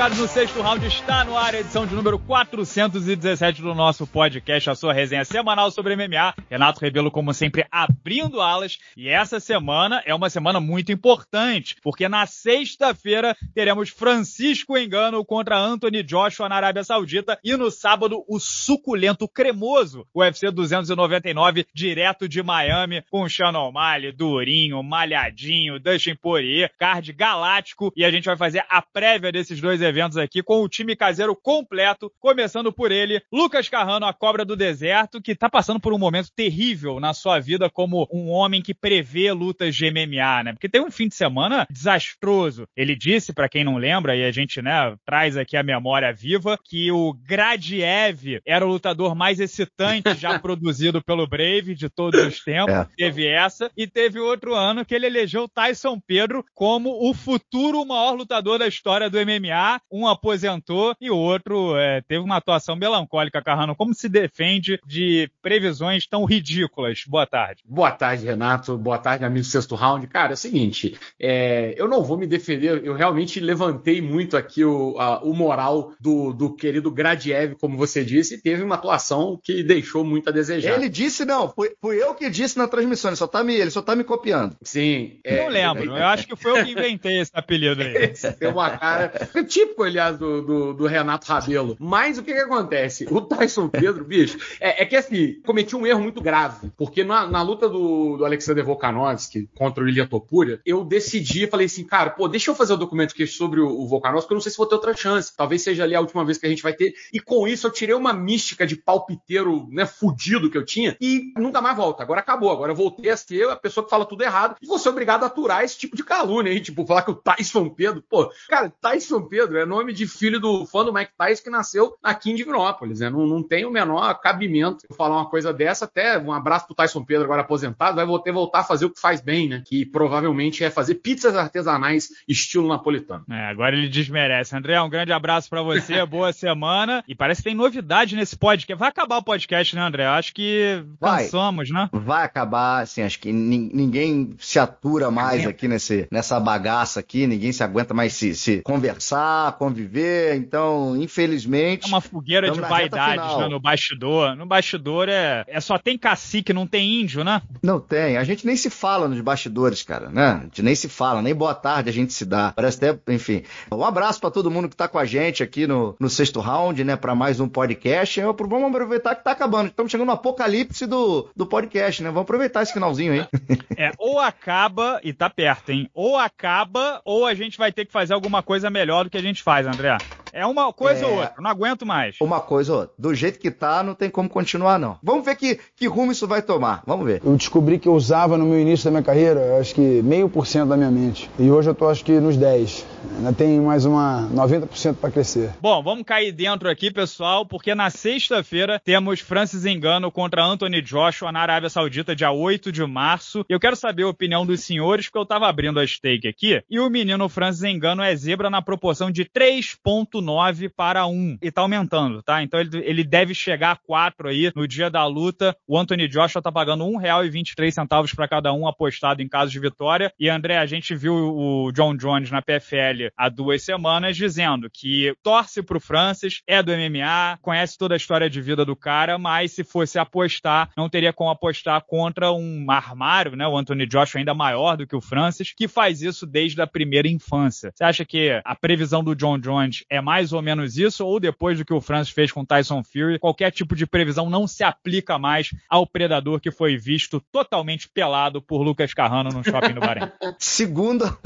Chegados no sexto round, está no ar a edição de número 417 do nosso podcast, a sua resenha semanal sobre MMA. Renato Rebelo, como sempre, abrindo alas. E essa semana é uma semana muito importante, porque na sexta-feira teremos Francisco Engano contra Anthony Joshua na Arábia Saudita e no sábado o suculento cremoso UFC 299 direto de Miami com Sean O'Malley, Durinho, Malhadinho, Dustin Poirier, card galáctico e a gente vai fazer a prévia desses dois eventos eventos aqui com o time caseiro completo, começando por ele, Lucas Carrano, a cobra do deserto, que tá passando por um momento terrível na sua vida como um homem que prevê lutas de MMA, né? Porque tem um fim de semana desastroso. Ele disse, para quem não lembra, e a gente, né, traz aqui a memória viva, que o Gradiev era o lutador mais excitante já produzido pelo Brave de todos os tempos. É. Teve essa. E teve outro ano que ele elegeu Tyson Pedro como o futuro maior lutador da história do MMA um aposentou e o outro é, teve uma atuação melancólica, Carrano. Como se defende de previsões tão ridículas? Boa tarde. Boa tarde, Renato. Boa tarde, amigo Sexto Round. Cara, é o seguinte, é, eu não vou me defender, eu realmente levantei muito aqui o, a, o moral do, do querido Gradiev, como você disse, e teve uma atuação que deixou muito a desejar. Ele disse, não, fui, fui eu que disse na transmissão, ele só tá me, ele só tá me copiando. Sim. É, não lembro, eu acho que foi eu que inventei esse apelido aí. Tem uma cara. Tipo, magnífico, aliás, do, do, do Renato Rabelo. Mas o que, que acontece? O Tyson Pedro, bicho, é, é que assim, cometi um erro muito grave. Porque na, na luta do, do Alexander Volkanovski contra o Ilya Topuria, eu decidi, falei assim, cara, pô, deixa eu fazer o um documento aqui sobre o, o Volkanovski, que eu não sei se vou ter outra chance. Talvez seja ali a última vez que a gente vai ter. E com isso eu tirei uma mística de palpiteiro, né, fudido que eu tinha e nunca mais volta. Agora acabou. Agora eu voltei a ser a pessoa que fala tudo errado e você ser obrigado a aturar esse tipo de calúnia, aí, Tipo, falar que o Tyson Pedro, pô, cara, Tyson Pedro é nome de filho do fã do Mike Tyson que nasceu aqui em Divinópolis, né? Não, não tem o menor cabimento falar uma coisa dessa. Até um abraço pro Tyson Pedro, agora aposentado, vai ter voltar a fazer o que faz bem, né? Que provavelmente é fazer pizzas artesanais estilo napolitano. É, agora ele desmerece. André, um grande abraço para você, boa semana. E parece que tem novidade nesse podcast. Vai acabar o podcast, né, André? Acho que cansamos, né? Vai acabar, assim, acho que ninguém se atura mais aqui nesse, nessa bagaça aqui, ninguém se aguenta mais se, se conversar, conviver. Então, infelizmente. É uma fogueira de vaidades né, no bastidor. No bastidor é, é só tem cacique, não tem índio, né? Não tem. A gente nem se fala nos bastidores, cara, né? A gente nem se fala, nem boa tarde a gente se dá. Parece até, enfim. Um abraço para todo mundo que tá com a gente aqui no, no sexto round, né? Para mais um podcast. Eu, vamos aproveitar que tá acabando. Estamos chegando no apocalipse do, do podcast, né? Vamos aproveitar esse finalzinho aí. É, ou acaba, e tá perto, hein? Ou acaba, ou a gente vai ter que fazer alguma coisa melhor do que a gente faz, André? É uma coisa é... ou outra, não aguento mais. Uma coisa ou outra. Do jeito que tá, não tem como continuar, não. Vamos ver que, que rumo isso vai tomar. Vamos ver. Eu descobri que eu usava no meu início da minha carreira, acho que meio por cento da minha mente. E hoje eu tô, acho que, nos 10. Ainda tem mais uma 90% para crescer. Bom, vamos cair dentro aqui, pessoal, porque na sexta-feira temos Francis Engano contra Anthony Joshua na Arábia Saudita, dia 8 de março. Eu quero saber a opinião dos senhores, porque eu tava abrindo a stake aqui, e o menino Francis Engano é zebra na proporção de 3 pontos 0,9 para 1 e tá aumentando, tá? Então ele, ele deve chegar a 4 aí no dia da luta. O Anthony Joshua tá pagando R$1,23 para cada um apostado em caso de vitória. E André, a gente viu o John Jones na PFL há duas semanas dizendo que torce pro Francis, é do MMA, conhece toda a história de vida do cara, mas se fosse apostar, não teria como apostar contra um armário, né? O Anthony Joshua ainda maior do que o Francis, que faz isso desde a primeira infância. Você acha que a previsão do John Jones é mais mais ou menos isso, ou depois do que o Francis fez com Tyson Fury, qualquer tipo de previsão não se aplica mais ao predador que foi visto totalmente pelado por Lucas Carrano no shopping do Bahrein. Segunda.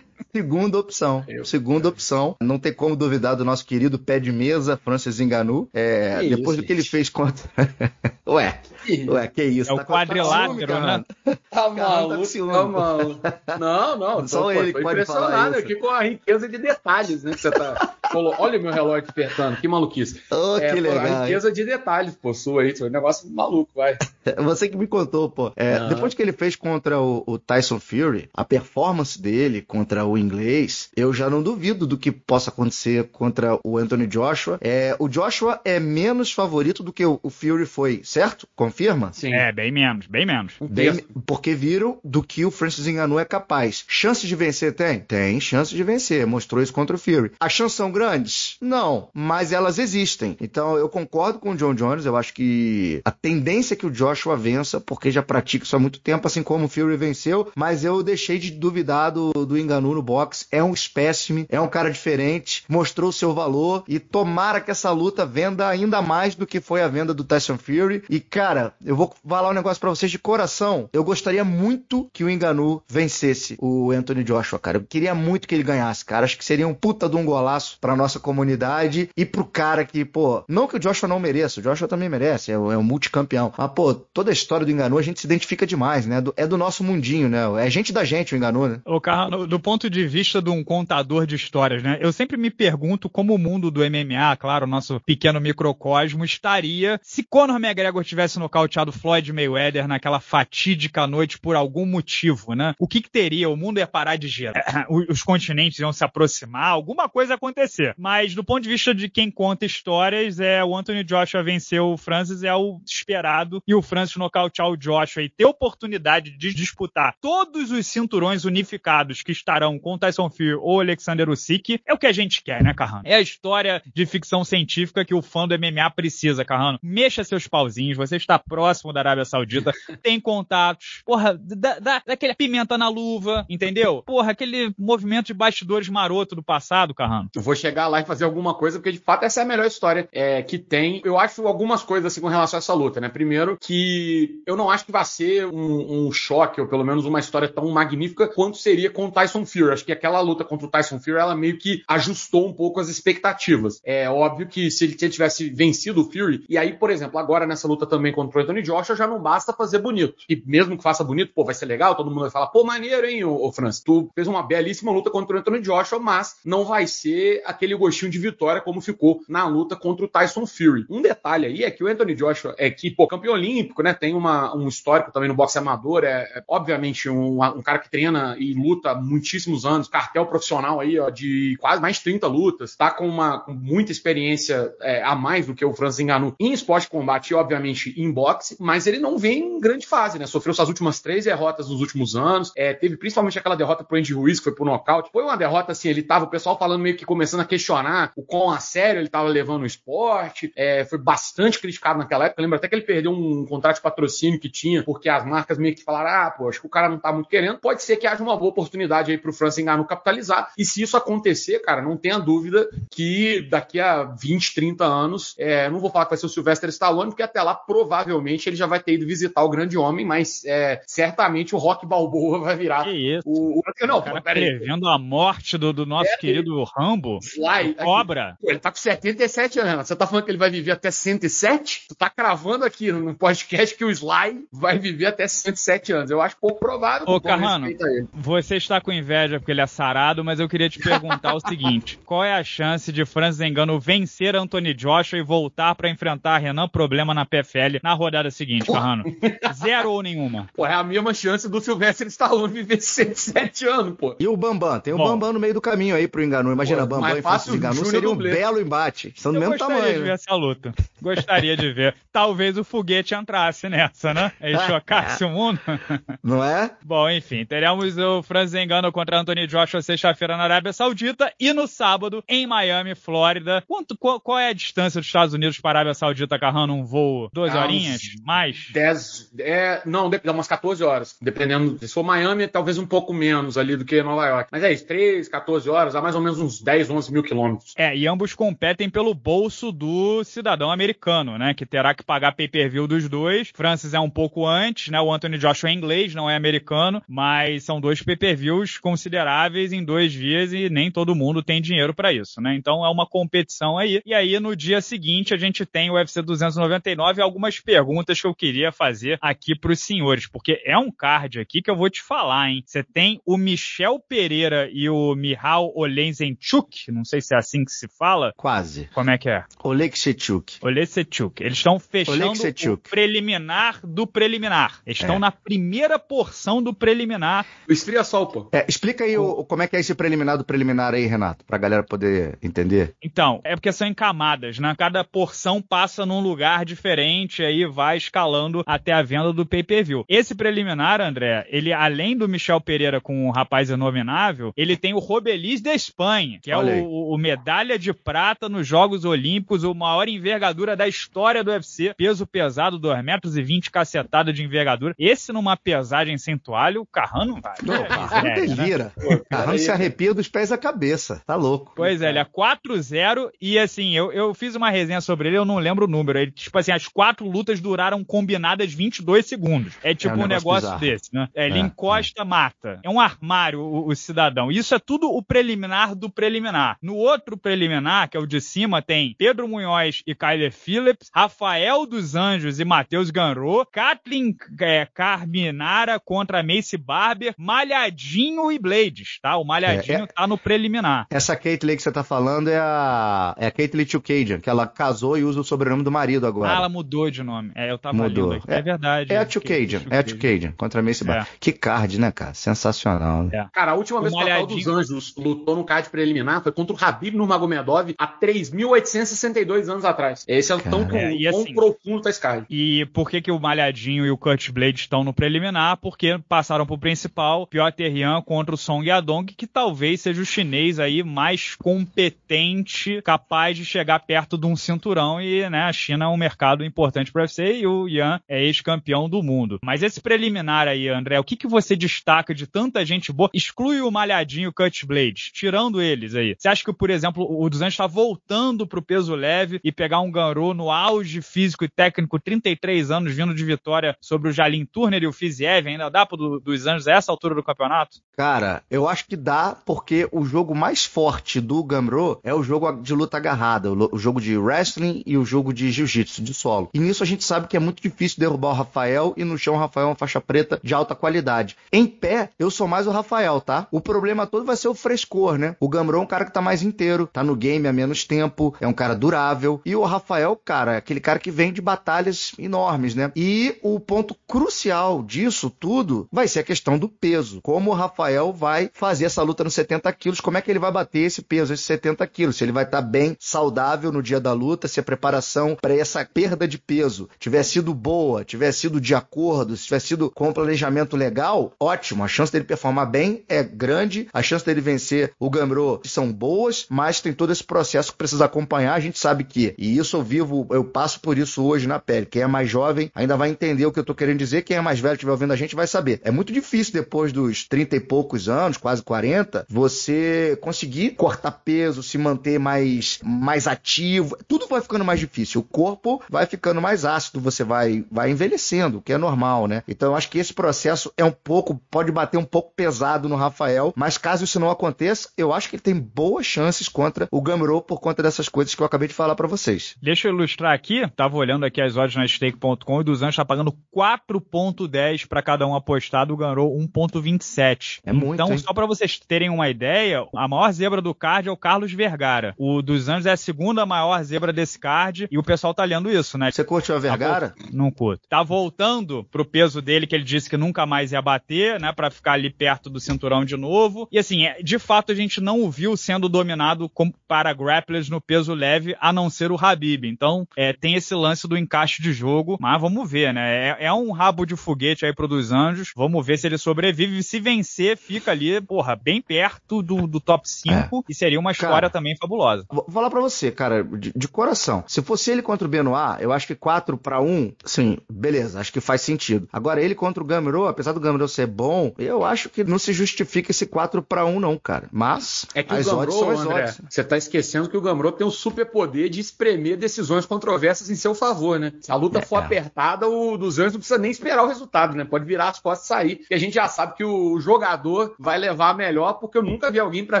Segunda opção. Eu. Segunda opção. Não tem como duvidar do nosso querido pé de mesa, Francis Enganu. É, depois isso, do que gente? ele fez contra. ué, que ué, que isso? É o tá tá quadrilátero, né? Tá, tá maluco, tá, Não, não. Só tô, ele pode impressionado falar isso. aqui com a riqueza de detalhes, né? Que você tá. Falou, olha o meu relógio despertando, que maluquice. Oh, é, que legal. A riqueza de detalhes, pô, sua aí, um negócio maluco, vai. É, você que me contou, pô. É, uhum. Depois que ele fez contra o, o, Tyson Fury, a performance dele contra o inglês, eu já não duvido do que possa acontecer contra o Anthony Joshua. É, o Joshua é menos favorito do que o, o Fury foi, certo? Confirma? Sim. É, bem menos, bem menos. Bem, porque viram do que o Francis Ngannou é capaz. Chances de vencer tem? Tem chance de vencer. Mostrou isso contra o Fury. A chance são grandes? Não, mas elas existem. Então eu concordo com o John Jones, eu acho que a tendência é que o Joshua vença, porque já pratica isso há muito tempo, assim como o Fury venceu, mas eu deixei de duvidar do, do Enganu no boxe. É um espécime, é um cara diferente, mostrou seu valor e tomara que essa luta venda ainda mais do que foi a venda do Tyson Fury. E cara, eu vou falar um negócio para vocês de coração. Eu gostaria muito que o Enganu vencesse o Anthony Joshua, cara. Eu queria muito que ele ganhasse, cara. Acho que seria um puta de um golaço espaço para nossa comunidade e pro cara que, pô, não que o Joshua não mereça, o Joshua também merece, é, é um multicampeão. Mas, pô, toda a história do Enganou, a gente se identifica demais, né? Do, é do nosso mundinho, né? É gente da gente o Enganou, né? Ô, Carlos, do ponto de vista de um contador de histórias, né? Eu sempre me pergunto como o mundo do MMA, claro, o nosso pequeno microcosmo, estaria se Conor McGregor tivesse nocauteado Floyd Mayweather naquela fatídica noite por algum motivo, né? O que, que teria? O mundo ia parar de girar? Os continentes iam se aproximar? Alguma coisa aconteceria acontecer. Mas do ponto de vista de quem conta histórias, é o Anthony Joshua venceu o Francis, é o esperado. E o Francis nocautear o Joshua e ter oportunidade de disputar todos os cinturões unificados que estarão com Tyson Fury ou Alexander Usyk, é o que a gente quer, né, Carrano? É a história de ficção científica que o fã do MMA precisa, Carrano. Mexa seus pauzinhos, você está próximo da Arábia Saudita, tem contatos, porra, dá, da, daquele pimenta na luva, entendeu? Porra, aquele movimento de bastidores maroto do passado, Carrano vou chegar lá e fazer alguma coisa, porque de fato essa é a melhor história é, que tem. Eu acho algumas coisas assim com relação a essa luta, né? Primeiro, que eu não acho que vai ser um, um choque, ou pelo menos uma história tão magnífica quanto seria com o Tyson Fury. Acho que aquela luta contra o Tyson Fury, ela meio que ajustou um pouco as expectativas. É óbvio que se ele tivesse vencido o Fury, e aí, por exemplo, agora nessa luta também contra o Anthony Joshua, já não basta fazer bonito. E mesmo que faça bonito, pô, vai ser legal, todo mundo vai falar, pô, maneiro, hein, ô, ô Francis, tu fez uma belíssima luta contra o Anthony Joshua, mas não vai ser ter aquele gostinho de vitória, como ficou na luta contra o Tyson Fury. Um detalhe aí é que o Anthony Joshua é que, pô, campeão olímpico, né? Tem uma, um histórico também no boxe amador, é, é obviamente um, um, cara que treina e luta muitíssimos anos, cartel profissional aí, ó, de quase mais 30 lutas, tá com uma com muita experiência é, a mais do que o Francis Ngannou em esporte combate e, obviamente, em boxe, mas ele não vem em grande fase, né? Sofreu suas últimas três derrotas nos últimos anos, é, teve principalmente aquela derrota pro Andy Ruiz, que foi pro nocaute, foi uma derrota assim, ele tava, o pessoal falando meio que como começando a questionar o quão a sério ele estava levando o esporte. É, foi bastante criticado naquela época. Eu lembro até que ele perdeu um contrato de patrocínio que tinha, porque as marcas meio que falaram: ah, pô, acho que o cara não tá muito querendo. Pode ser que haja uma boa oportunidade aí pro França no capitalizar. E se isso acontecer, cara, não tenha dúvida que daqui a 20, 30 anos, é, não vou falar que vai ser o Sylvester Stallone, porque até lá provavelmente ele já vai ter ido visitar o grande homem, mas é, certamente o Rock Balboa vai virar. Que isso? O, o... Não, o cara pô, aí. a morte do, do nosso é, querido Rambo. Rambo. Sly. Cobra. Pô, ele tá com 77 anos. Né? Você tá falando que ele vai viver até 107? Tu tá cravando aqui no podcast que o Sly vai viver até 107 anos. Eu acho pouco provável. Ô, Carrano, você está com inveja porque ele é sarado, mas eu queria te perguntar o seguinte. Qual é a chance de Francis Engano vencer Anthony Joshua e voltar para enfrentar Renan Problema na PFL na rodada seguinte, Carrano? Zero ou nenhuma? Pô, é a mesma chance do Silvestre Stallone viver 107 anos, pô. E o Bambam? Tem o Bom, Bambam no meio do caminho aí pro Engano. Imagina, pô, Bambam Mais e Francis Ngannou seria um belo embate. São do Eu é mesmo tamanho. Gostaria de ver essa luta. Gostaria de ver. Talvez o foguete entrasse nessa, né? E chocasse o mundo. Não é? Bom, enfim, teremos o Franz Ngannou contra Anthony Joshua sexta-feira na Arábia Saudita e no sábado em Miami, Flórida. Quanto, qual, qual, é a distância dos Estados Unidos para a Arábia Saudita agarrando um voo? Duas ah, horinhas? Mais? Dez. É, não, dá umas 14 horas. Dependendo. Se for Miami, talvez um pouco menos ali do que Nova York. Mas é isso, 3, 14 horas, há mais ou menos uns 10 10, 11 mil quilômetros. É, e ambos competem pelo bolso do cidadão americano, né? Que terá que pagar pay-per-view dos dois. Francis é um pouco antes, né? O Anthony Joshua é inglês, não é americano, mas são dois pay-per-views consideráveis em dois dias e nem todo mundo tem dinheiro para isso, né? Então é uma competição aí. E aí no dia seguinte a gente tem o UFC 299 e algumas perguntas que eu queria fazer aqui para os senhores, porque é um card aqui que eu vou te falar, hein? Você tem o Michel Pereira e o Mihal Olenzenchuk não sei se é assim que se fala. Quase. Como é que é? Olechechuk. Olechechuk. Eles estão fechando o preliminar do preliminar. Eles estão é. na primeira porção do preliminar. O esfria-sol, pô. É, explica aí o... O, como é que é esse preliminar do preliminar aí, Renato, pra galera poder entender. Então, é porque são em camadas, né? Cada porção passa num lugar diferente, aí vai escalando até a venda do pay-per-view. Esse preliminar, André, ele além do Michel Pereira com o Rapaz Inominável, ele tem o Robeliz da Espanha, que é o o, o, medalha de prata nos Jogos Olímpicos, o maior envergadura da história do UFC, peso pesado, 2 metros e 20 cacetada de envergadura. Esse numa pesagem sem toalha, o Carrano vai. Não, é, é Carrano é, delira. Né? Carrano se é- arrepia dos pés à cabeça, tá louco. Pois é, ele é 4-0 e assim, eu, eu fiz uma resenha sobre ele, eu não lembro o número. Ele, tipo assim, as quatro lutas duraram combinadas 22 segundos. É tipo é um, um negócio, desse, né? É, ele encosta, mata. É um armário o, o cidadão. Isso é tudo o preliminar do preliminar preliminar. No outro preliminar, que é o de cima, tem Pedro Munhoz e Kyler Phillips, Rafael dos Anjos e Matheus Ganro, Kathleen é, Carminara contra Macy Barber, Malhadinho e Blades, tá? O Malhadinho é, é, tá no preliminar. Essa Caitlyn que você tá falando é a, é a Caitlyn Chukagian, que ela casou e usa o sobrenome do marido agora. Ah, ela mudou de nome. É, eu tava mudou. lendo aqui. É, é verdade. É a né? Chukagian, é, é a contra a Macy Barber. É. Que card, né, cara? Sensacional. Né? É. Cara, a última o vez que o Rafael dos Anjos lutou no card preliminar, foi contra o Habib Nurmagomedov há 3.862 anos atrás. Esse é o tão, assim, profundo tá esse card. E por que, que o Malhadinho e o Cut Blade estão no preliminar? Porque passaram pro principal, Piotr Yan contra o Song Yadong, que talvez seja o chinês aí mais competente, capaz de chegar perto de um cinturão e, né, a China é um mercado importante para você e o Yan é ex-campeão do mundo. Mas esse preliminar aí, André, o que, que você destaca de tanta gente boa? Exclui o Malhadinho e o Cut Blade, tirando eles aí aí. Você acha que, por exemplo, o dos Anjos está voltando pro peso leve e pegar um Ganru no auge físico e técnico, 33 anos, vindo de vitória sobre o Jalim Turner e o Fiziev, ainda dá pro dos Anjos a essa altura do campeonato? Cara, eu acho que dá porque o jogo mais forte do Gamro é o jogo de luta agarrada, o jogo de wrestling e o jogo de jiu-jitsu, de solo. E nisso a gente sabe que é muito difícil derrubar o Rafael e no chão o Rafael é uma faixa preta de alta qualidade. Em pé, eu sou mais o Rafael, tá? O problema todo vai ser o frescor, né? O Gamro é um cara que tá mais inteiro, tá no game há menos tempo, é um cara durável. E o Rafael, cara, é aquele cara que vem de batalhas enormes, né? E o ponto crucial disso tudo vai ser a questão do peso. Como o Rafael vai fazer essa luta nos 70 quilos, como é que ele vai bater esse peso, esses 70 quilos? Se ele vai estar tá bem saudável no dia da luta, se a preparação para essa perda de peso tiver sido boa, tiver sido de acordo, se tiver sido com planejamento legal, ótimo. A chance dele performar bem é grande, a chance dele vencer o Gamrô são são boas, mas tem todo esse processo que precisa acompanhar. A gente sabe que, e isso eu vivo, eu passo por isso hoje na pele. Quem é mais jovem ainda vai entender o que eu estou querendo dizer, quem é mais velho estiver ouvindo a gente vai saber. É muito difícil depois dos 30 e poucos anos, quase 40, você conseguir cortar peso, se manter mais, mais ativo. Tudo vai ficando mais difícil. O corpo vai ficando mais ácido, você vai, vai envelhecendo, o que é normal, né? Então eu acho que esse processo é um pouco, pode bater um pouco pesado no Rafael, mas caso isso não aconteça, eu acho que ele tem boas chances contra o Gamro por conta dessas coisas que eu acabei de falar para vocês. Deixa eu ilustrar aqui, tava olhando aqui as odds na stake.com e o dos Anjos tá pagando 4.10 para cada um apostado, o Gamro 1.27. É muito, Então, hein? só para vocês terem uma ideia, a maior zebra do card é o Carlos Vergara. O dos Anjos é a segunda maior zebra desse card e o pessoal tá lendo isso, né? Você curte o tá Vergara? Tá, não curto. Tá voltando pro peso dele que ele disse que nunca mais ia bater, né, para ficar ali perto do cinturão de novo. E assim, é, de fato a gente não ouviu sendo dominado com, para grapplers no peso leve, a não ser o Habib. Então, é, tem esse lance do encaixe de jogo, mas vamos ver, né? É, é um rabo de foguete aí para dos anjos. Vamos ver se ele sobrevive. Se vencer, fica ali, porra, bem perto do, do top 5 é. e seria uma história cara, também fabulosa. Vou falar para você, cara, de, de, coração. Se fosse ele contra o Benoit, eu acho que 4 para 1, sim, beleza, acho que faz sentido. Agora, ele contra o Gamero, apesar do Gamero ser bom, eu acho que não se justifica esse 4 para 1 não, cara. Mas é que as Gamrot são exóticos. André, você está esquecendo que o Gamrot tem o superpoder de espremer decisões controversas em seu favor, né? Se a luta é, for é. apertada, o dos Anjos não precisa nem esperar o resultado, né? Pode virar as costas e sair. E a gente já sabe que o jogador vai levar a melhor, porque eu nunca vi alguém para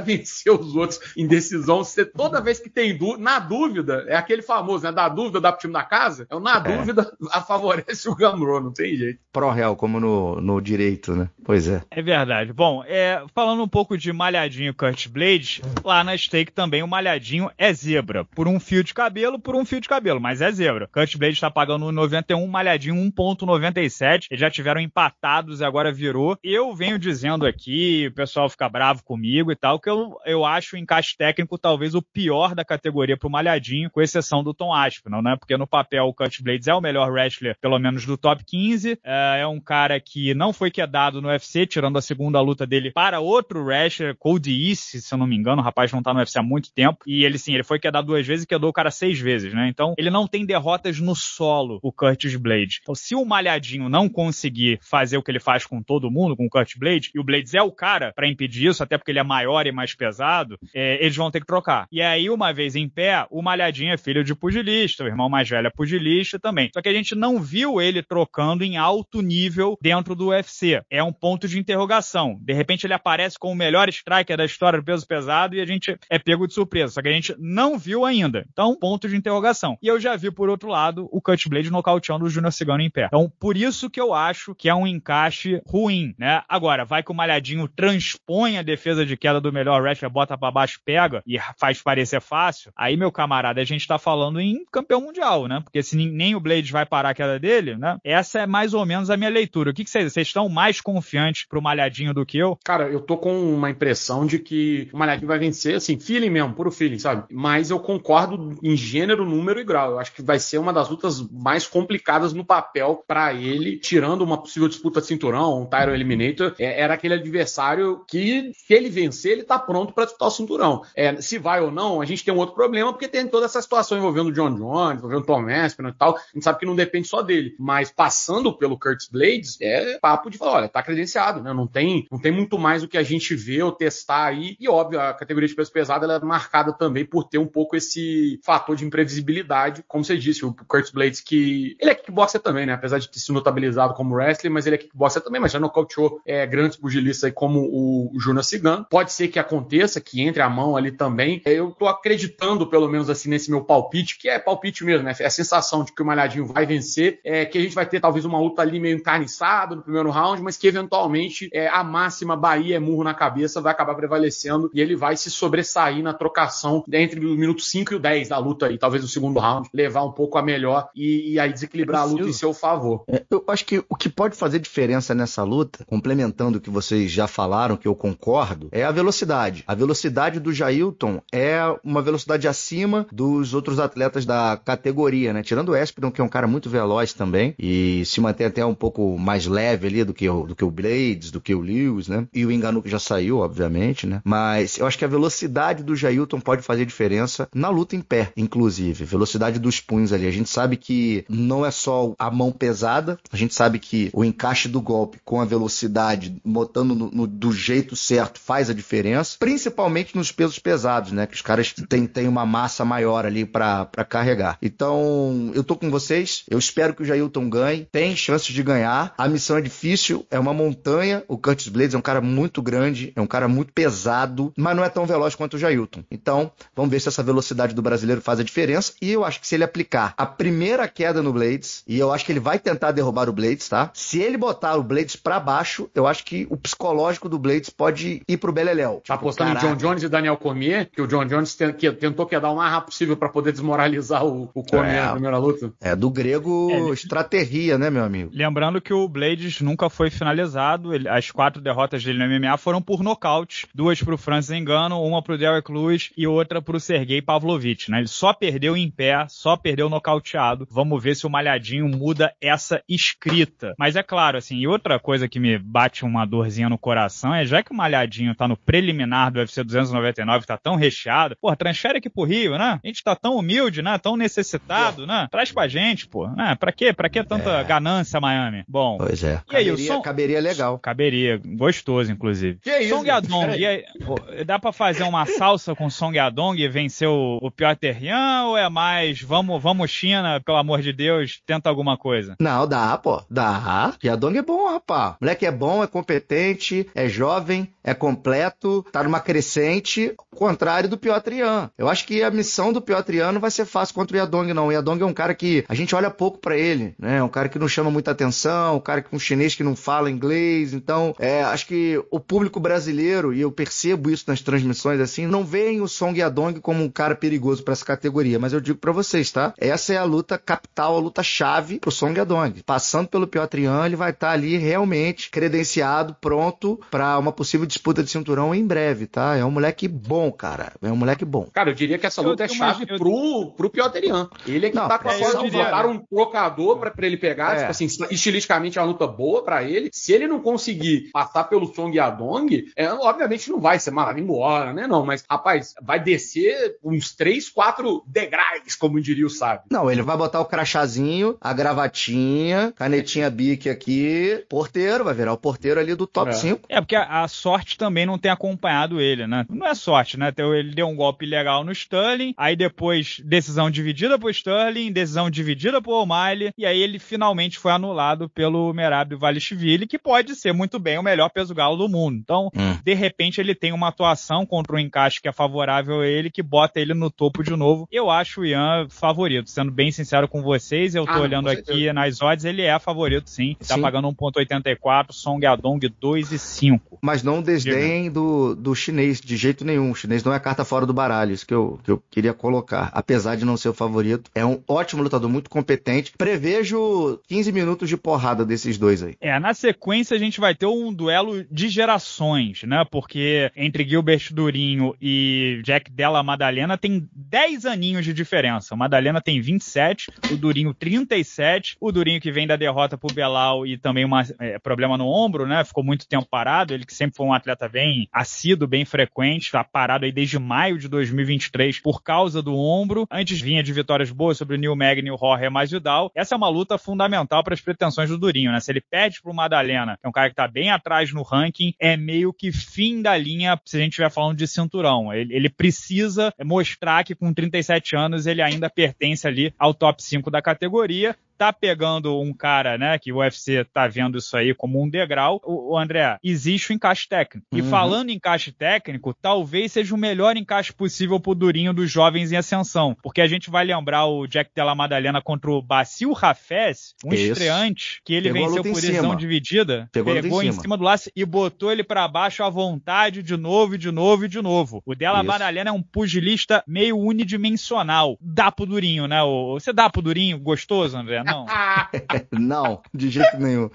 vencer os outros em decisão. Você, toda vez que tem dúvida, na dúvida, é aquele famoso, né? Da dúvida dá pro time da casa. É na é. dúvida a favorece o Gamrot, não tem jeito. Pro real, como no, no direito, né? Pois é. É verdade. Bom, é, falando um pouco de malhadinho Kurt Blade, Lá na Stake também o malhadinho é zebra. Por um fio de cabelo, por um fio de cabelo, mas é zebra. Cutblade está pagando 1,91, malhadinho 1,97. Eles já tiveram empatados e agora virou. Eu venho dizendo aqui, o pessoal fica bravo comigo e tal, que eu, eu acho o encaixe técnico talvez o pior da categoria pro malhadinho, com exceção do Tom Aspinall, né? Porque no papel o Cutblades é o melhor wrestler, pelo menos do top 15. É, é um cara que não foi quedado no UFC, tirando a segunda luta dele para outro wrestler, Cody East, se eu não me engano engano, o rapaz não tá no UFC há muito tempo. E ele, sim, ele foi quedar duas vezes e quedou o cara seis vezes, né? Então, ele não tem derrotas no solo, o Curtis Blade. Então, se o Malhadinho não conseguir fazer o que ele faz com todo mundo, com o Curtis Blade, e o Blades é o cara para impedir isso, até porque ele é maior e mais pesado, é, eles vão ter que trocar. E aí, uma vez em pé, o Malhadinho é filho de pugilista, o irmão mais velho é pugilista também. Só que a gente não viu ele trocando em alto nível dentro do UFC. É um ponto de interrogação. De repente, ele aparece como o melhor striker da história do peso pesado e a gente é pego de surpresa, só que a gente não viu ainda. Então, ponto de interrogação. E eu já vi, por outro lado, o Blade nocauteando o Junior Cigano em pé. Então, por isso que eu acho que é um encaixe ruim, né? Agora, vai que o Malhadinho transpõe a defesa de queda do melhor wrestler, bota pra baixo, pega e faz parecer fácil. Aí, meu camarada, a gente tá falando em campeão mundial, né? Porque se nem o Blade vai parar a queda dele, né? Essa é mais ou menos a minha leitura. O que, vocês, vocês estão mais confiantes pro Malhadinho do que eu? Cara, eu tô com uma impressão de que o Malhadinho que vai vencer, assim, feeling mesmo, puro feeling, sabe? Mas eu concordo em gênero, número e grau. Eu acho que vai ser uma das lutas mais complicadas no papel para ele, tirando uma possível disputa de cinturão, um Tyron Eliminator. É, era aquele adversário que, se ele vencer, ele tá pronto para disputar o cinturão. É, se vai ou não, a gente tem um outro problema, porque tem toda essa situação envolvendo o John Jones, envolvendo o Tom Aspinall e tal. A gente sabe que não depende só dele. Mas passando pelo Curtis Blades, é papo de falar, olha, tá credenciado, né? Não tem, não tem muito mais o que a gente vê ou testar aí. E óbvio, a categoria de peso pesado ela é marcada também por ter um pouco esse fator de imprevisibilidade. Como você disse, o Curtis Blades, que ele é kickboxer também, né? Apesar de ter se notabilizado como wrestler, mas ele é kickboxer também, mas já nocauteou é, grandes pugilistas aí como o Jonas Cigano. Pode ser que aconteça, que entre a mão ali também. É, eu tô acreditando, pelo menos assim, nesse meu palpite, que é palpite mesmo, né? É a sensação de que o Malhadinho vai vencer, é que a gente vai ter talvez uma luta ali meio encarniçada no primeiro round, mas que eventualmente é, a máxima Bahia é murro na cabeça vai acabar prevalecendo e ele vai vai se sobressair na trocação entre o minuto 5 e o 10 da luta e talvez o segundo round, levar um pouco a melhor e, e aí desequilibrar a luta em seu favor. É, eu acho que o que pode fazer diferença nessa luta, complementando o que vocês já falaram, que eu concordo, é a velocidade. A velocidade do Jailton é uma velocidade acima dos outros atletas da categoria, né? Tirando o Espidon, que é um cara muito veloz também e se mantém até um pouco mais leve ali do que o, do que o Blades, do que o Lewis, né? E o Engano que já saiu, obviamente, né? Mas eu acho acho que a velocidade do Jailton pode fazer diferença na luta em pé, inclusive. Velocidade dos punhos ali. A gente sabe que não é só a mão pesada, a gente sabe que o encaixe do golpe com a velocidade, botando no, no, do jeito certo, faz a diferença, principalmente nos pesos pesados, né? Que os caras têm, têm uma massa maior ali para carregar. Então, eu tô com vocês, eu espero que o Jailton ganhe, tem chances de ganhar. A missão é difícil, é uma montanha. O Curtis Blades é um cara muito grande, é um cara muito pesado, mas não é é tão veloz quanto o Jailton. Então, vamos ver se essa velocidade do brasileiro faz a diferença. E eu acho que se ele aplicar a primeira queda no Blades, e eu acho que ele vai tentar derrubar o Blades, tá? Se ele botar o Blades para baixo, eu acho que o psicológico do Blades pode ir pro Beleléu. Tá tipo, apostando tipo, em John Jones e Daniel Cormier, que o John Jones tentou quedar o mais rápido possível para poder desmoralizar o, o Cormier é, na primeira luta. É, do grego é, né, meu amigo? Lembrando que o Blades nunca foi finalizado, ele, as quatro derrotas dele no MMA foram por nocaute, duas pro Francis Engano engano, uma pro Derek Lewis e outra pro Sergei Pavlovich, né? Ele só perdeu em pé, só perdeu nocauteado. Vamos ver se o Malhadinho muda essa escrita. Mas é claro, assim, e outra coisa que me bate uma dorzinha no coração é já que o Malhadinho tá no preliminar do UFC 299, tá tão recheado, pô, transfere aqui pro Rio, né? A gente tá tão humilde, né? Tão necessitado, né? Traz pra gente, pô. Né? Pra quê? Pra que tanta é. ganância, Miami? Bom. Pois é. E caberia, o som... caberia legal. Caberia, gostoso, inclusive. Que é isso? Som Gadon, e aí... Dá dá para fazer uma salsa com Song Yadong e vencer o, o Piotr Yan ou é mais vamos, vamos China, pelo amor de Deus, tenta alguma coisa? Não, dá, pô. Dá. Yadong é bom, rapaz. O moleque é bom, é competente, é jovem, é completo, tá numa crescente, contrário do Piotr Yan. Eu acho que a missão do Piotr Yan não vai ser fácil contra o Yadong, não. O Yadong é um cara que a gente olha pouco para ele, né? É um cara que não chama muita atenção, um cara que um chinês que não fala inglês. Então, é, acho que o público brasileiro, e eu percebo isso nas transmissões assim, não veem o Song Yadong como um cara perigoso para essa categoria, mas eu digo para vocês, tá? Essa é a luta capital, a luta chave pro Song Yadong. Passando pelo Piotr Ian, ele vai estar tá ali realmente credenciado, pronto para uma possível disputa de cinturão em breve, tá? É um moleque bom, cara. É um moleque bom. Cara, eu diria que essa luta eu, é chave eu... pro, pro Piotr Ian. Ele é que não, tá com a é, força de botar um trocador pra, pra ele pegar, é. tipo assim, estilisticamente é uma luta boa para ele. Se ele não conseguir passar pelo Song Yadong, é, obviamente não vai ser maravilhoso hora, né? Não, mas, rapaz, vai descer uns três, quatro degraus, como diria o sábio. Não, ele vai botar o crachazinho, a gravatinha, canetinha bique aqui, porteiro, vai virar o porteiro ali do top é. 5. É, porque a, a, sorte também não tem acompanhado ele, né? Não é sorte, né? Ele deu um golpe legal no Sterling, aí depois decisão dividida pro Sterling, decisão dividida pro O'Malley, e aí ele finalmente foi anulado pelo Merab Valishvili, que pode ser muito bem o melhor peso galo do mundo. Então, hum. de repente, ele tem uma atuação contra um encaixe que é favorável a ele, que bota ele no topo de novo. Eu acho o Ian favorito, sendo bem sincero com vocês, eu tô ah, olhando aqui nas odds, ele é favorito sim, tá sim. tá pagando 1.84, Song Yadong 2,5. Mas não desdenhem do, do chinês, de jeito nenhum, o chinês não é carta fora do baralho, isso que eu, que eu queria colocar, apesar de não ser o favorito, é um ótimo lutador, muito competente, prevejo 15 minutos de porrada desses dois aí. É, na sequência a gente vai ter um duelo de gerações, né, porque entre Gilbert Albert Durinho e Jack Della Madalena têm 10 aninhos de diferença. O Madalena tem 27, o Durinho 37. O Durinho que vem da derrota pro Belal e também um é, problema no ombro, né? Ficou muito tempo parado. Ele que sempre foi um atleta bem assíduo, bem frequente, tá parado aí desde maio de 2023 por causa do ombro. Antes vinha de vitórias boas sobre o Neil Magny, o Jorge mais o Vidal. Essa é uma luta fundamental para as pretensões do Durinho, né? Se ele perde pro Madalena, que é um cara que tá bem atrás no ranking, é meio que fim da linha se a gente tiver estiver falando de cinturão. Ele, ele, precisa mostrar que com 37 anos ele ainda pertence ali ao top 5 da categoria tá pegando um cara, né, que o UFC tá vendo isso aí como um degrau. O, o André, existe o encaixe técnico. Uhum. E falando em encaixe técnico, talvez seja o melhor encaixe possível pro Durinho dos jovens em ascensão. Porque a gente vai lembrar o Jack Della Madalena contra o Basil Rafes, um isso. estreante, que ele pegou venceu por decisão dividida, pegou, pegou em, cima. cima do laço e botou ele para baixo à vontade de novo, de novo e de novo. O Della isso. Madalena é um pugilista meio unidimensional. Dá pro Durinho, né? Você dá pro Durinho, gostoso, André? não? não, de jeito nenhum.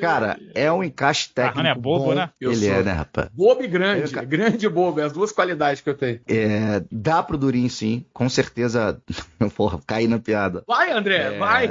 Cara, é um encaixe ah, técnico. Não é bobo, bom. né? Eu Ele sou. é, né, rapaz? Bobo e grande. Eu... Grande e bobo. É as duas qualidades que eu tenho. É, dá pro Durin, sim. Com certeza. Porra, caí na piada. Vai, André, é... vai.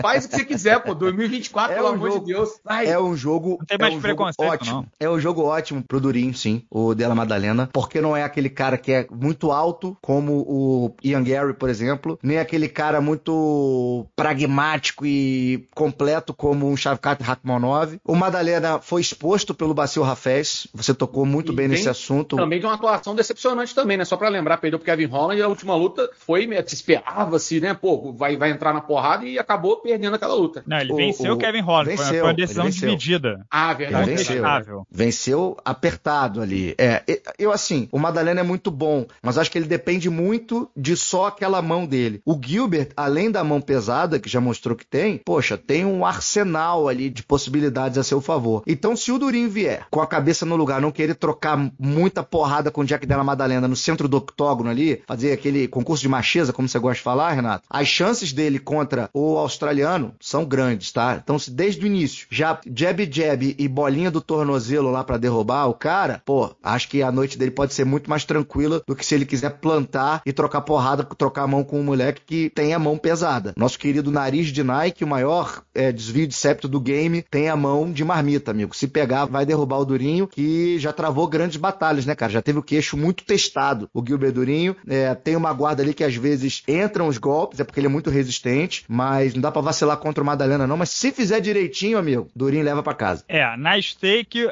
Faz o que você quiser, pô. 2024, é pelo um amor jogo... de Deus. Vai. É um jogo. Não tem mais é um preconceito, ótimo. não. É um jogo ótimo pro Durin, sim. O Della Madalena. Porque não é aquele cara que é muito alto, como o Ian Gary, por exemplo. Nem é aquele cara muito pragmático pragmático e completo como um Shavkat Rakhmonov. O Madalena foi exposto pelo Bacil Rafés, você tocou muito e bem nesse assunto. Também de uma atuação decepcionante também, né? Só para lembrar, perdeu pro Kevin Holland e a última luta foi, né, esperava-se, né? Pô, vai, vai entrar na porrada e acabou perdendo aquela luta. Não, ele o, venceu o, Kevin Holland, venceu, foi uma decisão dividida. Ah, verdade. Ele venceu, venceu apertado ali. É, eu assim, o Madalena é muito bom, mas acho que ele depende muito de só aquela mão dele. O Gilbert, além da mão pesada, que já mostrou que tem, poxa, tem um arsenal ali de possibilidades a seu favor. Então, se o Durinho vier com a cabeça no lugar, não querer trocar muita porrada com o Jack Della Madalena no centro do octógono ali, fazer aquele concurso de macheza, como você gosta de falar, Renato, as chances dele contra o australiano são grandes, tá? Então, se desde o início já jab, jab e bolinha do tornozelo lá para derrubar o cara, pô, acho que a noite dele pode ser muito mais tranquila do que se ele quiser plantar e trocar porrada, trocar a mão com um moleque que tem a mão pesada. Nosso querido na nariz de Nike, o maior é, desvio de septo do game, tem a mão de marmita, amigo. Se pegar, vai derrubar o Durinho, que já travou grandes batalhas, né, cara? Já teve o queixo muito testado, o Gilber Durinho. É, tem uma guarda ali que às vezes entram os golpes, é porque ele é muito resistente, mas não dá para vacilar contra o Madalena, não. Mas se fizer direitinho, amigo, Durinho leva para casa. É, na stake é,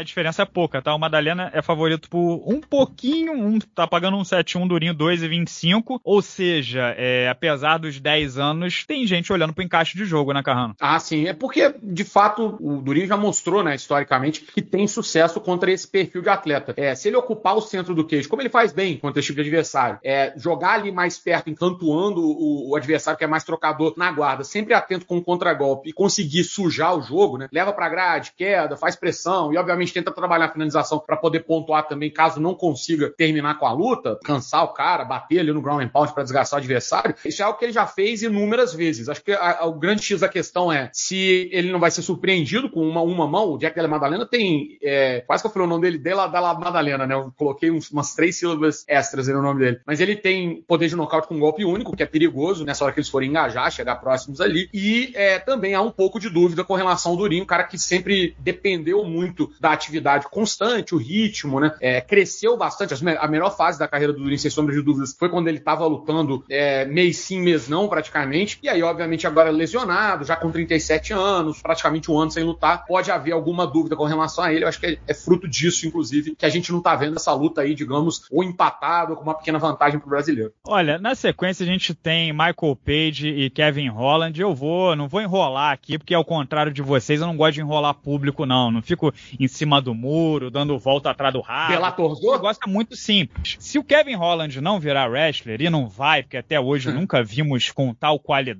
a diferença é pouca, tá? O Madalena é favorito por um pouquinho, um, tá pagando um 7-1, Durinho 2,25, ou seja, é, apesar dos 10 anos, tem gente gente olhando para o encaixe de jogo, né, Carrano? Ah, sim. É porque, de fato, o Durinho já mostrou, né, historicamente, que tem sucesso contra esse perfil de atleta. É, se ele ocupar o centro do queijo, como ele faz bem contra esse tipo de adversário, é, jogar ali mais perto, encantuando o, o, adversário que é mais trocador na guarda, sempre atento com o contragolpe e conseguir sujar o jogo, né? Leva pra grade, queda, faz pressão e, obviamente, tenta trabalhar a finalização para poder pontuar também, caso não consiga terminar com a luta, cansar o cara, bater ali no ground and pound para desgastar o adversário. Isso é algo que ele já fez inúmeras vezes. Acho que a, a, o grande X da questão é se ele não vai ser surpreendido com uma, uma mão. O Jack Della Madalena tem. É, quase que eu falei o nome dele, Della Della Madalena, né? Eu coloquei uns, umas três sílabas extras no nome dele. Mas ele tem poder de nocaute com um golpe único, que é perigoso nessa hora que eles forem engajar, chegar próximos ali. E é, também há um pouco de dúvida com relação ao Durinho, um cara que sempre dependeu muito da atividade constante, o ritmo, né? É, cresceu bastante. A melhor fase da carreira do Durinho, sem sombra de dúvidas, foi quando ele estava lutando é, mês sim, mês não, praticamente. E aí, obviamente, agora lesionado, já com 37 anos, praticamente um ano sem lutar. Pode haver alguma dúvida com relação a ele. Eu acho que é, é fruto disso, inclusive, que a gente não tá vendo essa luta aí, digamos, ou empatado com uma pequena vantagem pro brasileiro. Olha, na sequência a gente tem Michael Page e Kevin Holland. Eu vou, não vou enrolar aqui, porque ao contrário de vocês, eu não gosto de enrolar público, não. Não fico em cima do muro, dando volta atrás do rato. Relatorzou? O negócio é muito simples. Se o Kevin Holland não virar wrestler, e não vai, porque até hoje hum. nunca vimos com tal qualidade,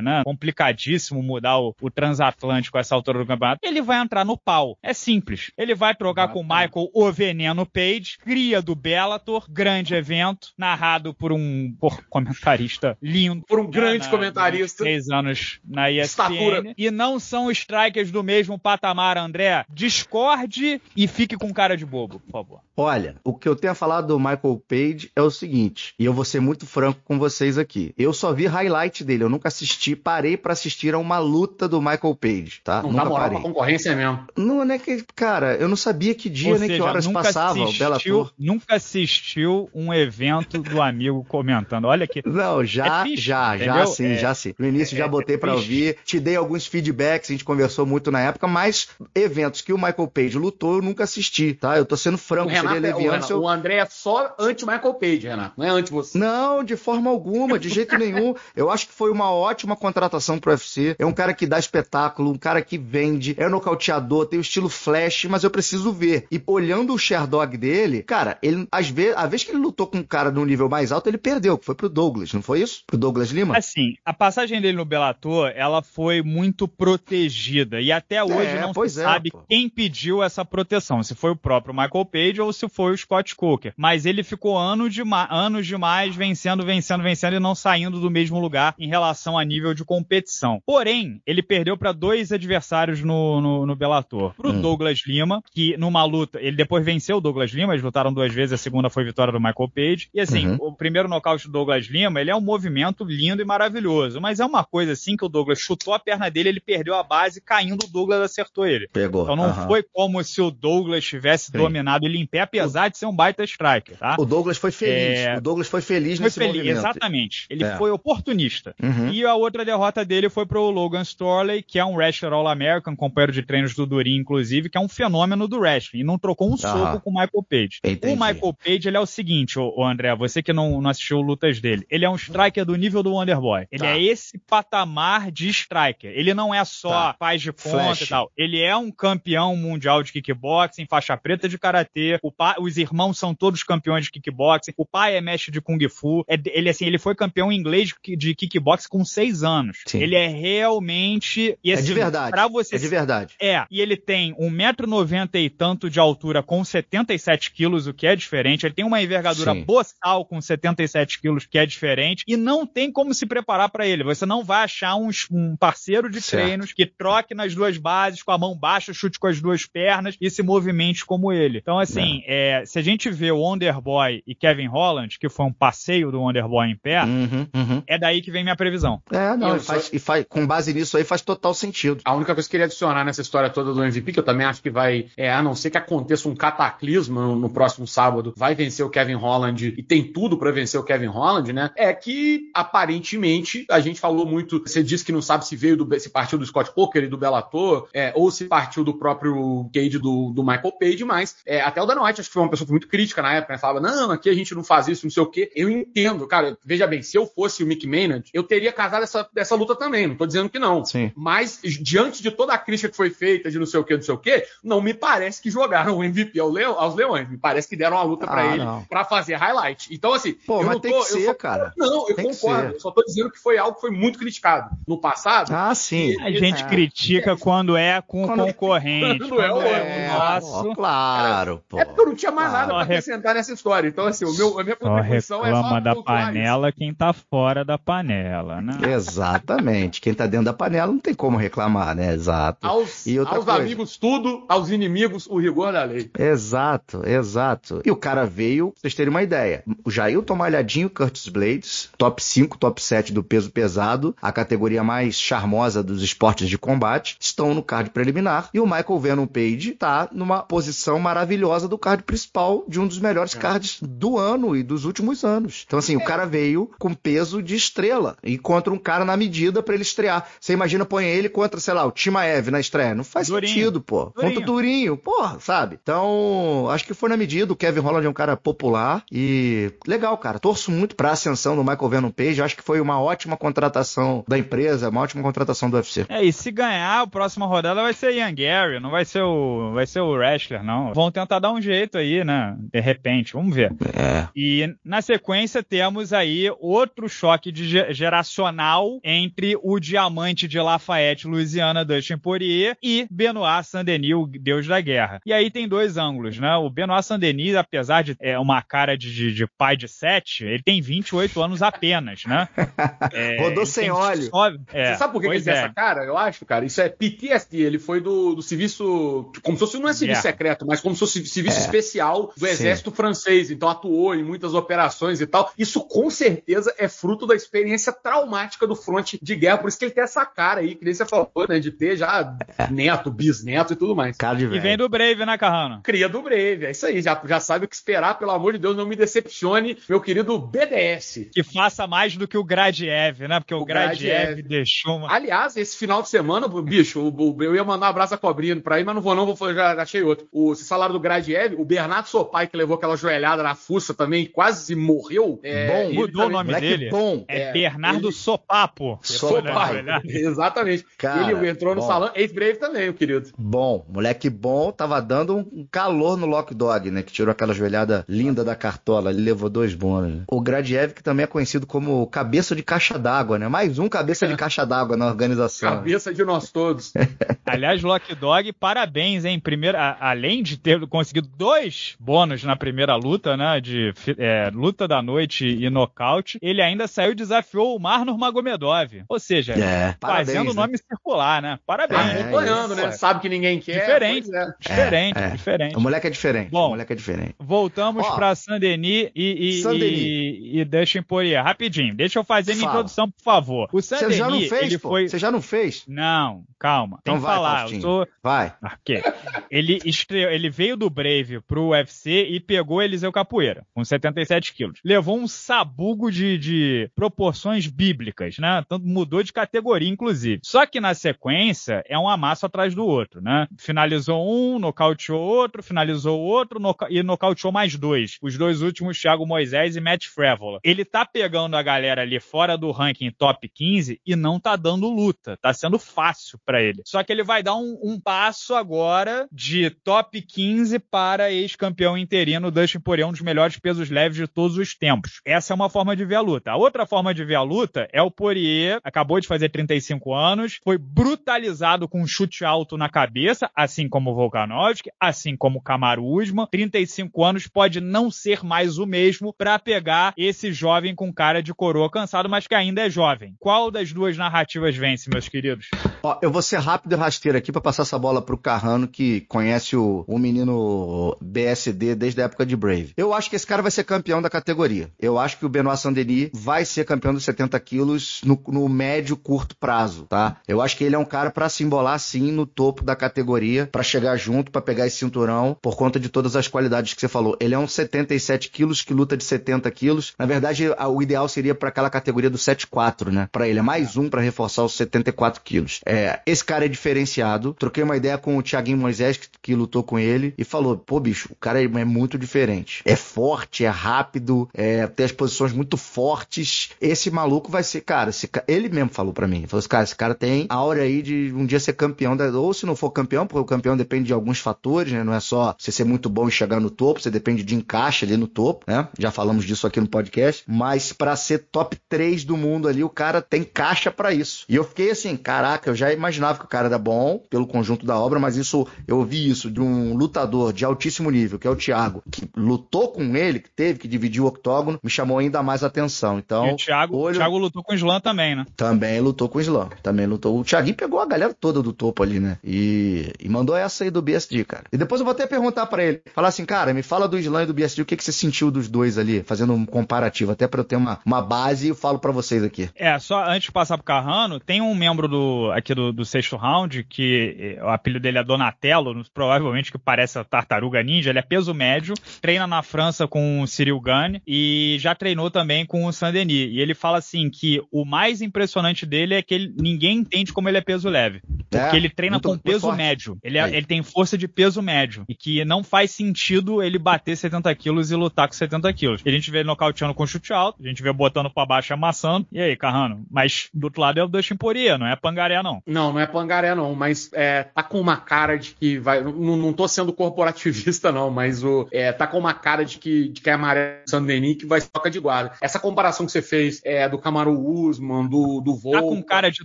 né? Complicadíssimo mudar o, o transatlântico a essa altura do campeonato. Ele vai entrar no pau. É simples. Ele vai trocar ah, com o Michael o Veneno Page, cria do Bellator, grande evento, narrado por um por comentarista lindo. Por um grande na, comentarista. três anos na ESPN. Estatura. E não são strikers do mesmo patamar, André. Discorde e fique com cara de bobo, por favor. Olha, o que eu tenho a falar do Michael Page é o seguinte, e eu vou ser muito franco com vocês aqui. Eu só vi highlight dele, eu nunca assistir, parei para assistir a uma luta do Michael Page, tá? Não nunca dá moral parei. pra concorrência é mesmo. Não, né, que, cara, eu não sabia que dia Ou nem né, seja, que horas passava assistiu, o Bellator. Nunca assistiu um evento do amigo comentando. Olha que Não, é já, é triste, já, entendeu? já sim, é, já sim. No início é, já é botei é para ouvir, te dei alguns feedbacks, a gente conversou muito na época, mas eventos que o Michael Page lutou, eu nunca assisti, tá? Eu tô sendo franco, o seria leviano, o, eu... o André é só anti-Michael Page, Renato, não é anti você. Não, de forma alguma, de jeito nenhum. Eu acho que foi uma hora ótima contratação pro UFC. É um cara que dá espetáculo, um cara que vende, é nocauteador, tem o estilo flash, mas eu preciso ver. E olhando o Sherdog dele, cara, ele às vezes, a vez que ele lutou com um cara de um nível mais alto, ele perdeu, que foi pro Douglas, não foi isso? Pro Douglas Lima? Assim, a passagem dele no Bellator, ela foi muito protegida e até é, hoje é, não se é, sabe pô. quem pediu essa proteção, se foi o próprio Michael Page ou se foi o Scott Coker. Mas ele ficou anos, de anos demais vencendo, vencendo, vencendo e não saindo do mesmo lugar em relação a nível de competição. Porém, ele perdeu para dois adversários no, no, no Bellator. Pro hum. Douglas Lima, que numa luta, ele depois venceu o Douglas Lima, eles lutaram duas vezes, a segunda foi vitória do Michael Page. E assim, uhum. o primeiro nocaute do Douglas Lima, ele é um movimento lindo e maravilhoso, mas é uma coisa assim que o Douglas chutou a perna dele, ele perdeu a base, caindo o Douglas acertou ele. Pegou. Então não uhum. foi como se o Douglas tivesse Sim. dominado ele em pé, apesar o... de ser um baita striker, tá? O Douglas foi feliz. É... O Douglas foi feliz foi nesse feliz, movimento. Exatamente. Ele é. foi oportunista. Uhum. E a outra derrota dele foi pro Logan Storley, que é um wrestler All-American, companheiro de treinos do Durin, inclusive, que é um fenômeno do wrestling, e não trocou um soco com o Michael Page. Entendi. O Michael Page, ele é o seguinte, o André, você que não, não, assistiu lutas dele, ele é um striker do nível do Wonderboy. Ele tá. é esse patamar de striker. Ele não é só tá. faz de ponta Flash. e tal. Ele é um campeão mundial de kickboxing, faixa preta de karatê, pai, os irmãos são todos campeões de kickboxing, o pai é mestre de kung fu, é, ele assim, ele foi campeão inglês de kickboxing com seis anos. Sim. Ele é realmente. E, assim, é de assim, verdade. Pra você, é de verdade. É. E ele tem 1,90m e tanto de altura com 77 quilos, o que é diferente. Ele tem uma envergadura Sim. boçal com 77 quilos, que é diferente. E não tem como se preparar para ele. Você não vai achar um, um parceiro de certo. treinos que troque nas duas bases, com a mão baixa, chute com as duas pernas e se movimente como ele. Então, assim, é. É, se a gente vê o Wonderboy e Kevin Holland, que foi um passeio do Wonderboy em pé, uhum, uhum. é daí que vem minha previsão não. É, não, e, faz, só... É- e faz, com base nisso aí faz total sentido. A única coisa que eu queria adicionar nessa história toda do MVP, que eu também acho que vai, é, a não ser que aconteça um cataclismo no, no próximo sábado, vai vencer o Kevin Holland e tem tudo para vencer o Kevin Holland, né? É que aparentemente a gente falou muito, você disse que não sabe se veio do se partiu do Scott Poker e do Bellator, é, ou se partiu do próprio Cage do, do Michael Page, mas é, até o Dana White acho que foi uma pessoa muito crítica na época, né? Falava, não, aqui a gente não faz isso, não sei o quê. Eu entendo, cara, veja bem, se eu fosse o Mick Maynard, eu teria, cara, atrasar dessa, dessa luta também, não estou dizendo que não. Sim. Mas, diante de toda a crítica que foi feita de não sei o que, não sei o que, não me parece que jogaram o MVP ao aos Leões. Me parece que deram a luta ah, para ele para fazer highlight. Então, assim. Pô, mas tô, tem que ser, só, cara. Não, eu tem concordo. Eu só estou dizendo que foi algo que foi muito criticado no passado. Ah, sim. E, a gente é. critica quando é com o é concorrente. Quando, quando é o é, nosso. claro, pô. É porque eu não tinha mais claro. nada para acrescentar nessa história. Então, assim, o meu, a minha contribuição é só. da panela quem tá fora da panela, né? Exatamente. Quem tá dentro da panela não tem como reclamar, né? Exato. Aos, aos coisa... amigos tudo, aos inimigos o rigor da lei. Exato, exato. E o cara veio, pra vocês terem uma ideia, o Jailton Malhadinho, Curtis Blades, top 5, top 7 do peso pesado, a categoria mais charmosa dos esportes de combate, estão no card preliminar. E o Michael Venom Page tá numa posição maravilhosa do card principal de um dos melhores é. cards do ano e dos últimos anos. Então, assim, é. o cara veio com peso de estrela. Enquanto contra um cara na medida para ele estrear. Você imagina, põe ele contra, sei lá, o Timaev na estreia. Não faz durinho. sentido, pô. Durinho. Contra o Durinho, porra, sabe? Então, acho que foi na medida. O Kevin Holland é um cara popular e legal, cara. Torço muito pra ascensão do Michael Venom Page. Acho que foi uma ótima contratação da empresa, uma ótima contratação do UFC. É, e se ganhar a próxima rodada vai ser Ian Gary, não vai ser o, vai ser o wrestler, não. Vão tentar dar um jeito aí, né? De repente, vamos ver. É. E na sequência temos aí outro choque de geracional canal entre o diamante de Lafayette, Louisiana, Dustin Poirier e Benoit Saint-Denis, o deus da guerra. E aí tem dois ângulos, né? O Benoit Saint-Denis, apesar de é, uma cara de, de, de pai de sete, ele tem 28 anos apenas, né? É, Rodou sem óleo. Só... É, Você sabe por que ele tem é. essa cara? Eu acho, cara. Isso é PTSD. Ele foi do, do serviço. Como se fosse, não é serviço yeah. É. secreto, mas como se fosse serviço é. especial do exército francês. Então atuou em muitas operações e tal. Isso com certeza é fruto da experiência traumática tática do fronte de guerra, por isso que ele tem essa cara aí, que nem você falou, né? De ter já é. neto, bisneto e tudo mais. Cara de velho. E vem do Brave, né, Carrano? Cria do Brave, é isso aí. Já, já sabe o que esperar, pelo amor de Deus, não me decepcione, meu querido BDS. Que faça mais do que o Gradiev, né? Porque o, o Gradiev, deixou uma. Aliás, esse final de semana, bicho, eu ia mandar um abraço a cobrinha pra aí mas não vou, não, vou, já achei outro. O salário do Gradiev, o Bernardo Sopai, que levou aquela joelhada na fuça também, quase morreu. É, bom, mudou também, o nome dele. Bom. É, é Bernardo ele, Sopai. Sopapo. É Sopapo. Né, Exatamente. Cara, ele entrou bom. no salão, ex-brave também, o querido. Bom, moleque bom, tava dando um calor no Lock Dog, né? Que tirou aquela joelhada linda da cartola. Ele levou dois bônus. Né. O Gradiev, que também é conhecido como cabeça de caixa d'água, né? Mais um cabeça de caixa d'água na organização. Cabeça de nós todos. Aliás, Lock Dog, parabéns, hein? Primeiro, a, além de ter conseguido dois bônus na primeira luta, né? De é, luta da noite e nocaute, ele ainda saiu e desafiou o Mar Gomedov, Ou seja, é, fazendo parabéns, o né? nome né? circular, né? Parabéns. É, Acompanhando, né? é, né? Sabe que ninguém quer. Diferente, é. diferente, é, é. diferente. O moleque é diferente. Bom, o moleque é diferente. Voltamos para Saint-Denis e, e, Saint e, e deixa Emporia. Rapidinho, deixa eu fazer minha Fala. introdução, por favor. O Você já não fez, ele pô? Foi... Você já não fez? Não, calma. Então Tem vai, falar. Eu tô... Vai. Ah, okay. ele, estreou, ele veio do Brave pro UFC e pegou Eliseu Capoeira, com 77 quilos. Levou um sabugo de, de proporções bíblicas né? Tanto mudou de categoria, inclusive. Só que na sequência é um amasso atrás do outro, né? Finalizou um, nocauteou outro, finalizou outro noca e nocauteou mais dois. Os dois últimos, Thiago Moisés e Matt Frevola. Ele tá pegando a galera ali fora do ranking top 15 e não tá dando luta. Tá sendo fácil para ele. Só que ele vai dar um, um passo agora de top 15 para ex-campeão interino Dustin Poirier, um dos melhores pesos leves de todos os tempos. Essa é uma forma de ver a luta. A outra forma de ver a luta é o Poirier acabou de fazer 35 anos, foi brutalizado com um chute alto na cabeça, assim como o Volkanovski, assim como o Camaruzma. 35 anos pode não ser mais o mesmo para pegar esse jovem com cara de coroa cansado, mas que ainda é jovem. Qual das duas narrativas vence, meus queridos? Ó, eu vou ser rápido e rasteiro aqui para passar essa bola pro Carrano, que conhece o, o menino BSD desde a época de Brave. Eu acho que esse cara vai ser campeão da categoria. Eu acho que o Benoit Saint-Denis vai ser campeão dos 70 quilos quilos no, no médio curto prazo, tá? Eu acho que ele é um cara para se embolar sim no topo da categoria, para chegar junto, para pegar esse cinturão, por conta de todas as qualidades que você falou. Ele é um 77 quilos que luta de 70 quilos. Na verdade, a, o ideal seria para aquela categoria do 74, né? Para ele é mais um para reforçar os 74 quilos. É, esse cara é diferenciado. Troquei uma ideia com o Thiaguinho Moisés que, que lutou com ele e falou: "Pô, bicho, o cara é, é muito diferente. É forte, é rápido, é, tem as posições muito fortes. Esse maluco vai ser cara, esse, ele mesmo falou para mim, falou assim, cara, esse cara tem hora aí de um dia ser campeão, da, ou se não for campeão, porque o campeão depende de alguns fatores, né? Não é só você ser muito bom e chegar no topo, você depende de encaixe ali no topo, né? Já falamos disso aqui no podcast, mas para ser top 3 do mundo ali, o cara tem caixa para isso. E eu fiquei assim, caraca, eu já imaginava que o cara era bom pelo conjunto da obra, mas isso eu vi isso de um lutador de altíssimo nível, que é o Thiago, que lutou com ele, que teve que dividir o octógono, me chamou ainda mais atenção. Então, e o Thiago, olho... Thiago lutou com o Islã também, né? Também lutou com o Islã. Também lutou. O Thiaguinho pegou a galera toda do topo ali, né? E, e mandou essa aí do BSD, cara. E depois eu vou até perguntar para ele. Falar assim, cara, me fala do Islã e do BSD, o que, que você sentiu dos dois ali? Fazendo um comparativo, até para eu ter uma, uma base e eu falo para vocês aqui. É, só antes de passar pro Carrano, tem um membro do aqui do, do sexto round, que eh, o apelido dele é Donatello, provavelmente que parece a tartaruga ninja, ele é peso médio, treina na França com o Cyril Gane e já treinou também com o Saint-Denis. E ele fala assim que o mais impressionante dele é que ele, ninguém entende como ele é peso leve. Porque é, ele treina com peso forte. médio. Ele, é, ele, tem força de peso médio. E que não faz sentido ele bater 70 quilos e lutar com 70 quilos. a gente vê ele nocauteando com chute alto, a gente vê botando para baixo amassando. E aí, Carrano? Mas do outro lado é o da Poria, não é pangaré, não. Não, não é pangaré, não. Mas é, tá com uma cara de que vai. Não, não tô sendo corporativista, não, mas o, é, tá com uma cara de que, de que é amarelo Sandeni que vai tocar de guarda. Essa comparação que você fez é, do Camaro Usman, do, do Volta. Tá com cara de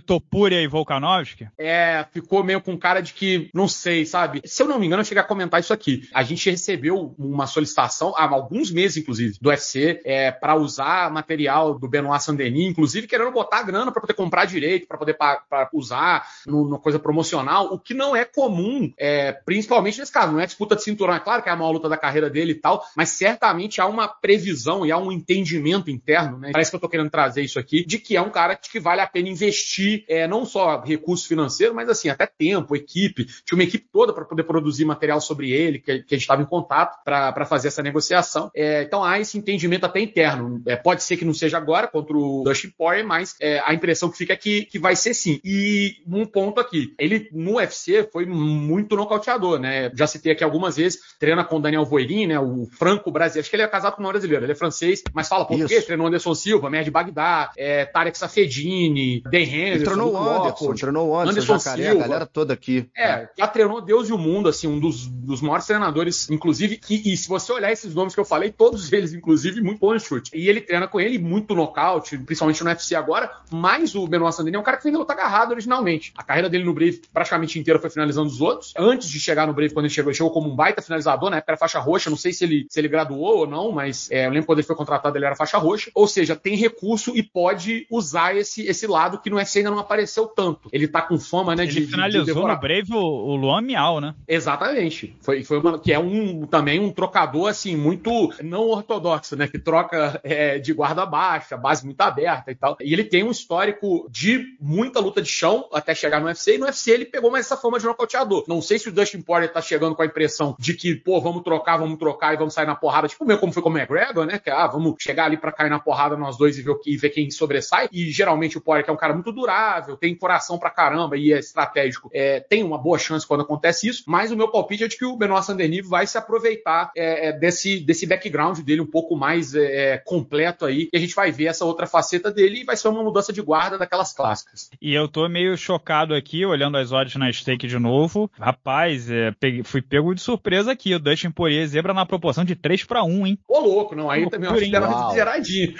Topuria e Volkanovski? É, ficou meio com cara de que, não sei, sabe? Se eu não me engano, eu cheguei a comentar isso aqui. A gente recebeu uma solicitação, há alguns meses, inclusive, do UFC, é, para usar material do Benoit Sandenin, inclusive querendo botar grana para poder comprar direito, para poder pra, pra usar numa coisa promocional, o que não é comum, é, principalmente nesse caso. Não é disputa de cinturão, é claro que é a maior luta da carreira dele e tal, mas certamente há uma previsão e há um entendimento interno, né? Parece que eu tô querendo trazer isso aqui, de que é um cara que vale a pena investir é, não só recurso financeiro, mas assim, até tempo, equipe. Tinha uma equipe toda para poder produzir material sobre ele, que, que a gente estava em contato para fazer essa negociação. É, então há esse entendimento até interno. É, pode ser que não seja agora contra o Dustin Poirier, mas é, a impressão que fica é que, que vai ser sim. E um ponto aqui, ele no UFC foi muito nocauteador, né? Já citei aqui algumas vezes, treina com o Daniel Voirin, né? O franco brasileiro. Acho que ele é casado com uma brasileira, ele é francês, mas fala português, Isso. treinou Anderson Silva, Mer de Bagdá, é, é, Tarek Safedini, Dan Henderson, entrou no Anderson, Watson, entrou Anderson, Anderson Jacaré, Silva. a galera toda aqui. É, já treinou Deus e o mundo, assim, um dos, dos maiores treinadores, inclusive, e, e se você olhar esses nomes que eu falei, todos eles, inclusive, muito bom chute. E ele treina com ele muito nocaute, principalmente no UFC agora, mas o Benoit Sandini é um cara que vem lutar agarrado originalmente. A carreira dele no Brave praticamente inteira foi finalizando os outros. Antes de chegar no Brave, quando ele chegou, ele chegou como um baita finalizador, na época era faixa roxa, não sei se ele, se ele graduou ou não, mas é, eu lembro quando ele foi contratado, ele era faixa roxa. Ou seja, tem recurso e pode pode usar esse, esse lado que no UFC é, ainda não apareceu tanto. Ele tá com fama, né? Ele de, finalizou de no breve o, o Luan Miau, né? Exatamente. Foi, foi uma, que é um também um trocador, assim, muito não ortodoxo, né? Que troca é, de guarda baixa, base muito aberta e tal. E ele tem um histórico de muita luta de chão até chegar no UFC. E no UFC ele pegou mais essa fama de nocauteador. Não sei se o Dustin Poirier tá chegando com a impressão de que, pô, vamos trocar, vamos trocar e vamos sair na porrada. Tipo, meio como foi com o McGregor, né? Que, ah, vamos chegar ali para cair na porrada nós dois e ver, e ver quem sobre sobressai, e geralmente o Poirier, que é um cara muito durável, tem coração pra caramba e é estratégico, é, tem uma boa chance quando acontece isso, mas o meu palpite é de que o Benoit Sandenive vai se aproveitar é, é, desse, desse background dele um pouco mais é, é, completo aí, e a gente vai ver essa outra faceta dele e vai ser uma mudança de guarda daquelas clássicas. E eu tô meio chocado aqui, olhando as odds na stake de novo. Rapaz, é, peguei, fui pego de surpresa aqui, o Dustin Poirier zebra na proporção de 3 para 1, hein? Ô louco, não, aí também eu acho que deram uma zeradinha.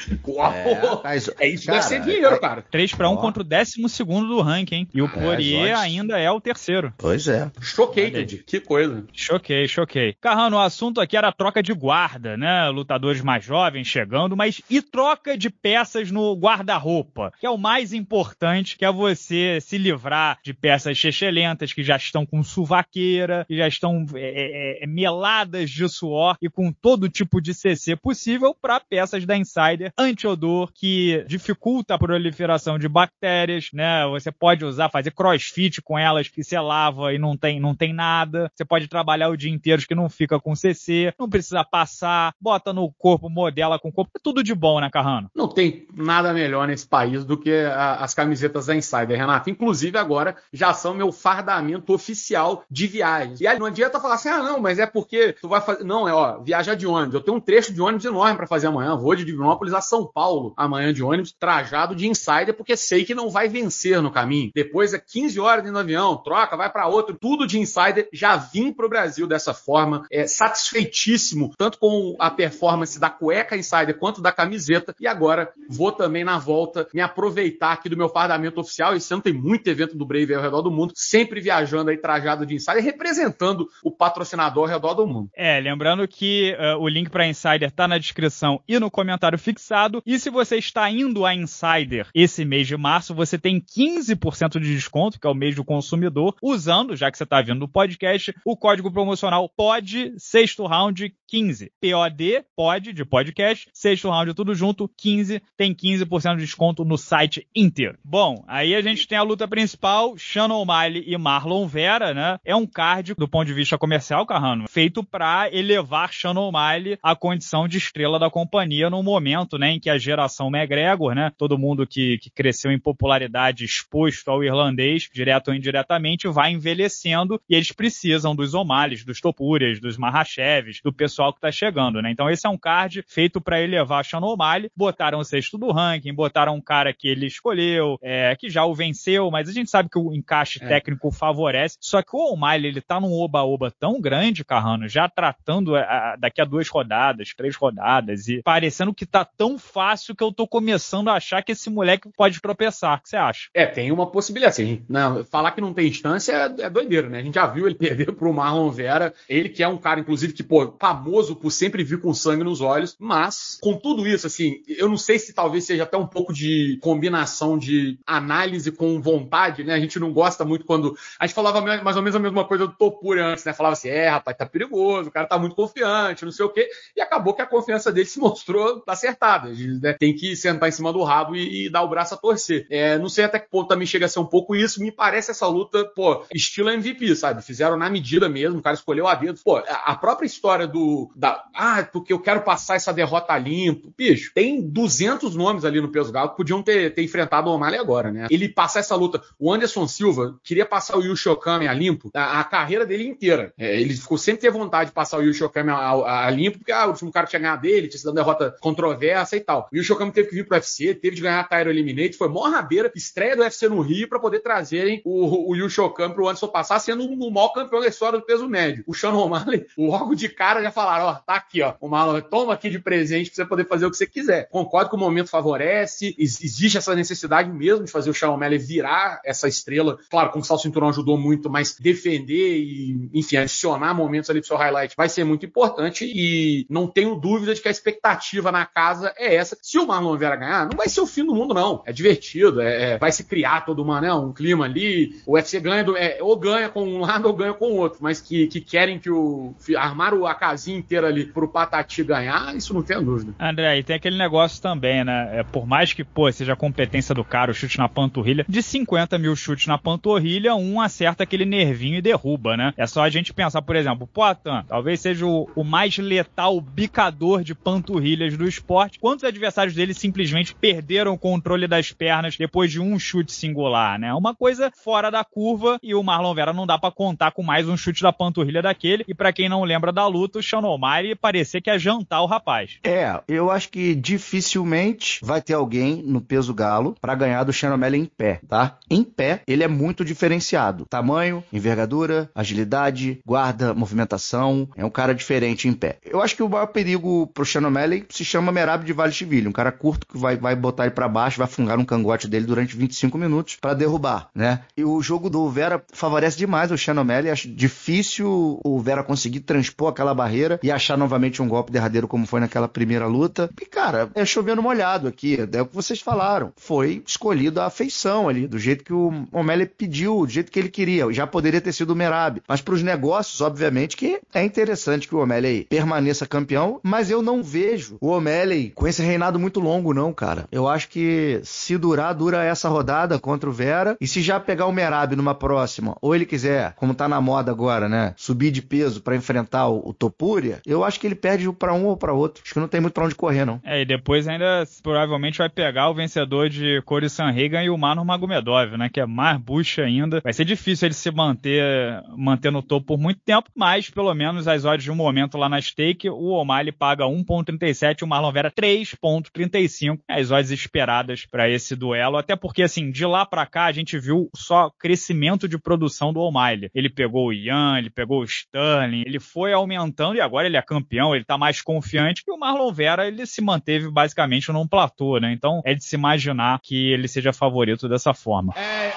É, é isso cara, deve ser dinheiro, é, cara. 3 para 1 contra o 12 do ranking, hein? E o é, Poirier é, ainda é o terceiro. Pois é. Choquei, Kid. Que coisa. Choquei, choquei. Carrano, o assunto aqui era troca de guarda, né? Lutadores mais jovens chegando, mas e troca de peças no guarda-roupa? Que é o mais importante, que é você se livrar de peças chechelentas que já estão com suvaqueira, que já estão é, é, é meladas de suor e com todo tipo de CC possível para peças da Insider anti-odor que dificultam dificulta a proliferação de bactérias, né? Você pode usar, fazer crossfit com elas, que você lava e não tem, não tem nada. Você pode trabalhar o dia inteiro que não fica com CC, não precisa passar, bota no corpo, modela com o corpo. É tudo de bom, né, Carrano? Não tem nada melhor nesse país do que a, as camisetas da Insider, Renato. Inclusive, agora já são meu fardamento oficial de viagem. E aí não adianta falar assim, ah, não, mas é porque tu vai fazer. Não, é ó, viajar de ônibus. Eu tenho um trecho de ônibus enorme para fazer amanhã. Vou de Divinópolis a São Paulo amanhã de ônibus trajado de insider, porque sei que não vai vencer no caminho. Depois é 15 horas no avião, troca, vai para outro, tudo de insider. Já vim para o Brasil dessa forma, é, satisfeitíssimo, tanto com a performance da cueca insider quanto da camiseta. E agora vou também na volta me aproveitar aqui do meu fardamento oficial. Esse ano tem muito evento do Brave ao redor do mundo, sempre viajando aí trajado de insider, representando o patrocinador ao redor do mundo. É, lembrando que uh, o link para insider está na descrição e no comentário fixado. E se você está indo a Insider esse mês de março, você tem 15% de desconto, que é o mês do consumidor, usando, já que você está vindo do podcast, o código promocional POD, sexto round 15. POD, POD de podcast, sexto round tudo junto, 15, tem 15% de desconto no site inteiro. Bom, aí a gente tem a luta principal, Shannon O'Malley e Marlon Vera, né? É um card, do ponto de vista comercial, Carrano, feito para elevar Shannon O'Malley à condição de estrela da companhia no momento, né, em que a geração McGregor, né, né? Todo mundo que, que cresceu em popularidade exposto ao irlandês, direto ou indiretamente, vai envelhecendo e eles precisam dos Omalis, dos Topúrias, dos Marrachevs, do pessoal que tá chegando, né? Então esse é um card feito para elevar Sean O'Malley, botaram o sexto do ranking, botaram um cara que ele escolheu, é, que já o venceu, mas a gente sabe que o encaixe é. técnico favorece, só que o O'Malley, ele tá num oba-oba tão grande, Carrano, já tratando a, a, daqui a duas rodadas, três rodadas, e parecendo que tá tão fácil que eu tô começando a achar que esse moleque pode tropeçar. O que você acha? É, tem uma possibilidade. sim. não, falar que não tem instância é, é doideiro, né? A gente já viu ele perder pro Marlon Vera. Ele que é um cara, inclusive, que, pô, famoso por sempre vir com sangue nos olhos. Mas, com tudo isso, assim, eu não sei se talvez seja até um pouco de combinação de análise com vontade, né? A gente não gosta muito quando. A gente falava mais ou menos a mesma coisa do Topura antes, né? Falava assim, é, rapaz, tá perigoso, o cara tá muito confiante, não sei o quê. E acabou que a confiança dele se mostrou acertada. Né? Tem que sentar em cima do o rabo e, e dar o braço a torcer. É, não sei até que ponto também chega a ser um pouco isso. Me parece essa luta, pô, estilo MVP, sabe? Fizeram na medida mesmo, o cara escolheu a dedo. Pô, a própria história do. Da, ah, porque eu quero passar essa derrota limpo. Bicho, tem 200 nomes ali no peso galo que podiam ter, ter enfrentado o O'Malley agora, né? Ele passar essa luta. O Anderson Silva queria passar o Yusho Kami a limpo a, a carreira dele inteira. É, ele ficou sempre ter vontade de passar o Yusho Kami a, a, a, limpo, porque ah, o último cara tinha ganhado dele, tinha sido uma derrota controversa e tal. E o Yusho Kami teve que vir pro UFC teve de ganhar a Tyro Eliminate, foi mó rabeira, estreia do UFC no Rio para poder trazerem o, o Yu Shokan pro Anderson passar, sendo o maior campeão da história do peso médio. O Sean O'Malley, logo de cara, já falaram, ó, tá aqui, ó, o marlon toma aqui de presente pra você poder fazer o que você quiser. Concordo que o momento favorece, existe essa necessidade mesmo de fazer o Sean O'Malley virar essa estrela. Claro, conquistar o cinturão ajudou muito, mas defender e, enfim, adicionar momentos ali pro seu highlight vai ser muito importante e não tenho dúvida de que a expectativa na casa é essa. Se o Marlon Vera ganhar, não vai ser o fim do mundo, não. É divertido, é, é vai se criar todo uma, né, um clima ali. O UFC ganha, do, é, ou ganha com um lado ou ganha com o outro, mas que, que querem que o. armar a casinha inteira ali pro Patati ganhar, isso não tem dúvida. André, e tem aquele negócio também, né? É, por mais que, pô, seja a competência do cara, o chute na panturrilha, de 50 mil chutes na panturrilha, um acerta aquele nervinho e derruba, né? É só a gente pensar, por exemplo, Poatan, talvez seja o, o mais letal bicador de panturrilhas do esporte. Quantos adversários dele simplesmente perderam o controle das pernas depois de um chute singular, né? Uma coisa fora da curva e o Marlon Vera não dá para contar com mais um chute da panturrilha daquele. E para quem não lembra da luta, o Sean O'Malley parecia que ia jantar o rapaz. É, eu acho que dificilmente vai ter alguém no peso galo para ganhar do Sean O'Malley em pé, tá? Em pé, ele é muito diferenciado. Tamanho, envergadura, agilidade, guarda, movimentação. É um cara diferente em pé. Eu acho que o maior perigo pro Sean O'Malley se chama Merab de Vale Chiville, um cara curto que vai, vai vai botar ele para baixo, vai fungar um cangote dele durante 25 minutos para derrubar, né? E o jogo do Vera favorece demais o Shannon Melly, acho difícil o Vera conseguir transpor aquela barreira e achar novamente um golpe derradeiro como foi naquela primeira luta. E cara, é chovendo molhado aqui, é o que vocês falaram. Foi escolhido a afeição ali, do jeito que o O'Malley pediu, do jeito que ele queria. Já poderia ter sido o Merab, mas para os negócios, obviamente que é interessante que o O'Malley permaneça campeão, mas eu não vejo o O'Malley com esse reinado muito longo não, cara. Eu acho que se durar, dura essa rodada contra o Vera. E se já pegar o Merab numa próxima, ou ele quiser, como tá na moda agora, né? Subir de peso para enfrentar o, o Topuria, eu acho que ele perde para um ou para outro. Acho que não tem muito pra onde correr, não. É, e depois ainda provavelmente vai pegar o vencedor de San Sanhegan e o Manu Magomedov, né? Que é mais bucha ainda. Vai ser difícil ele se manter, manter no topo por muito tempo, mas pelo menos as odds de um momento lá na stake, o O'Malley paga 1.37 e o Marlon Vera 3.35. As decisões esperadas para esse duelo, até porque assim, de lá para cá a gente viu só crescimento de produção do O'Malley. Ele pegou o Ian, ele pegou o Sterling, ele foi aumentando e agora ele é campeão, ele tá mais confiante. E o Marlon Vera, ele se manteve basicamente num platô, né? Então é de se imaginar que ele seja favorito dessa forma. Hey,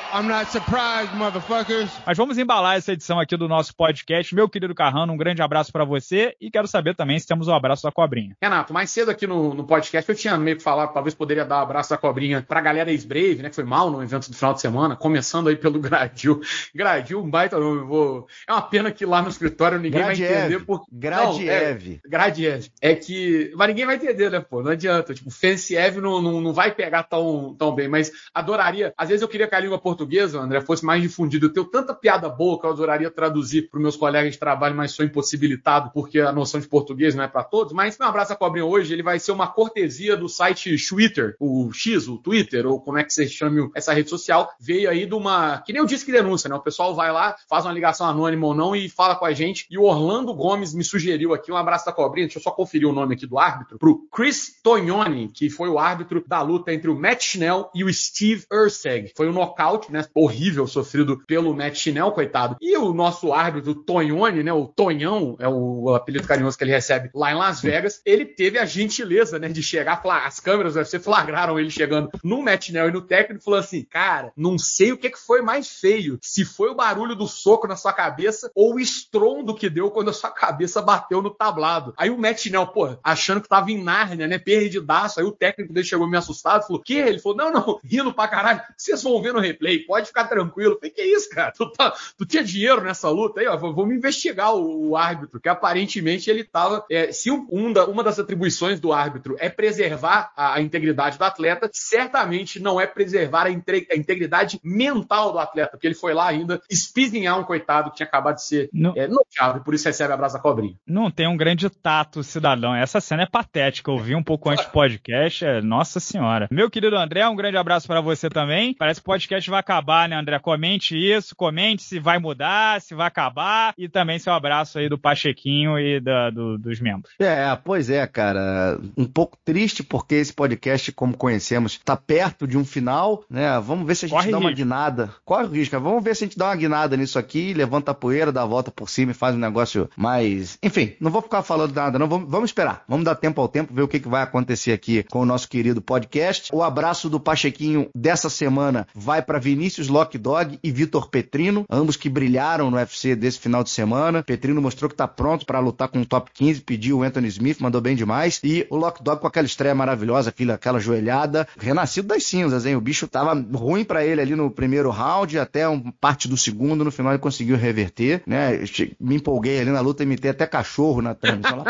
Mas vamos embalar essa edição aqui do nosso podcast. Meu querido Carrano, um grande abraço para você e quero saber também se temos o um abraço da cobrinha. Renato, mais cedo aqui no, no podcast eu tinha meio que falado, talvez poderia dar um abraço da cobrinha pra galera ex-Brave, né? Que foi mal no evento do final de semana, começando aí pelo Gradil. Gradil, um baita nome. Vou... É uma pena que lá no escritório ninguém vai entender. Por... Gradiev. é... Gradiev. É que. Mas ninguém vai entender, né, pô? Não adianta. Tipo, Fenciev não, não, não vai pegar tão, tão bem, mas adoraria. Às vezes eu queria que a língua portuguesa, André, fosse mais difundida. Eu tenho tanta piada boa que eu adoraria traduzir para meus colegas de trabalho, mas sou impossibilitado porque a noção de português não é para todos. Mas um abraço à cobrinha hoje, ele vai ser uma cortesia do site schwit Twitter, o X, o Twitter, ou como é que você chame essa rede social, veio aí de uma. Que nem o Disque Denúncia, né? O pessoal vai lá, faz uma ligação anônima ou não e fala com a gente. E o Orlando Gomes me sugeriu aqui um abraço da cobrinha, deixa eu só conferir o nome aqui do árbitro, pro Chris Tognoni, que foi o árbitro da luta entre o Matt Schnell e o Steve Urseg. Foi um nocaute, né? Horrível sofrido pelo Matt Schnell, coitado. E o nosso árbitro, Tognoni, né? O Tonhão, é o apelido carinhoso que ele recebe lá em Las Vegas. Ele teve a gentileza, né, de chegar e falar: as câmeras do UFC você flagraram ele chegando no Metnell e no técnico e falou assim: Cara, não sei o que, foi mais feio. Se foi o barulho do soco na sua cabeça ou o estrondo que deu quando a sua cabeça bateu no tablado. Aí o Metnell, pô, achando que tava em Nárnia, né? Perdidaço. Aí o técnico dele chegou meio assustado, falou: Que? Ele falou: Não, não, rindo pra caralho. Vocês vão ver no replay, pode ficar tranquilo. o falei: Que é isso, cara? Tu, tá, tu tinha dinheiro nessa luta aí, ó. Vamos investigar o, o árbitro, que aparentemente ele tava. É, se um, um da, uma das atribuições do árbitro é preservar a, a integridade integridade do atleta, certamente não é preservar a, a integridade mental do atleta, porque ele foi lá ainda espizinhar um coitado que tinha acabado de ser não. é, e por isso recebe a brasa cobrinha. Não tem um grande tato, cidadão. Essa cena é patética. Eu vi um pouco antes do podcast, é, nossa senhora. Meu querido André, um grande abraço para você também. Parece que o podcast vai acabar, né, André? Comente isso, comente se vai mudar, se vai acabar e também seu abraço aí do Pachequinho e da, do, dos membros. É, pois é, cara. Um pouco triste porque esse podcast podcast como conhecemos está perto de um final, né? Vamos ver se a gente Corre dá risco. uma guinada. Corre o risco. Vamos ver se a gente dá uma guinada nisso aqui, levanta a poeira, dá a volta por cima e faz um negócio mais. Enfim, não vou ficar falando nada, não. Vamos, vamos esperar. Vamos dar tempo ao tempo, ver o que, que vai acontecer aqui com o nosso querido podcast. O abraço do Pachequinho dessa semana vai para Vinícius Lockdog e Vitor Petrino, ambos que brilharam no UFC desse final de semana. Petrino mostrou que está pronto para lutar com o top 15, pediu o Anthony Smith, mandou bem demais. E o Lockdog com aquela estreia maravilhosa, filha, aquela joelhada, renascido das cinzas, hein? O bicho tava ruim para ele ali no primeiro round, até um, parte do segundo, no final ele conseguiu reverter, né? Me empolguei ali na luta, e imitei até cachorro na transmissão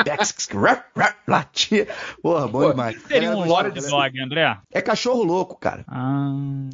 Latia. Porra, bom Pô, demais. Seria um Loki né? Dog, André? É cachorro louco, cara. Ah.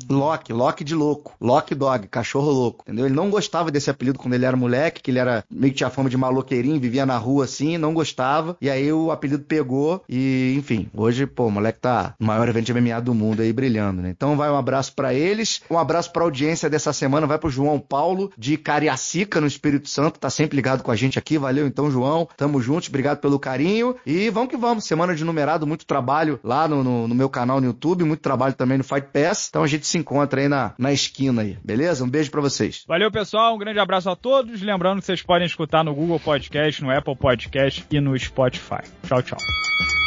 Loki, Loki de louco. Loki Dog, cachorro louco, entendeu? Ele não gostava desse apelido quando ele era moleque, que ele era meio que tinha fama de maloqueirinho, vivia na rua assim, não gostava. E aí o apelido pegou e, enfim, hoje, pô, o moleque tá o maior evento de MMA do mundo aí brilhando, né? Então vai um abraço para eles, um abraço para a audiência dessa semana, vai pro João Paulo de Cariacica, no Espírito Santo, tá sempre ligado com a gente aqui. Valeu então, João. Tamo juntos, obrigado pelo carinho e vamos que vamos. Semana de numerado, muito trabalho lá no, no, no meu canal no YouTube, muito trabalho também no Fight Pass. Então a gente se encontra aí na, na esquina aí, beleza? Um beijo para vocês. Valeu, pessoal. Um grande abraço a todos. Lembrando que vocês podem escutar no Google Podcast, no Apple Podcast e no Spotify. Tchau, tchau.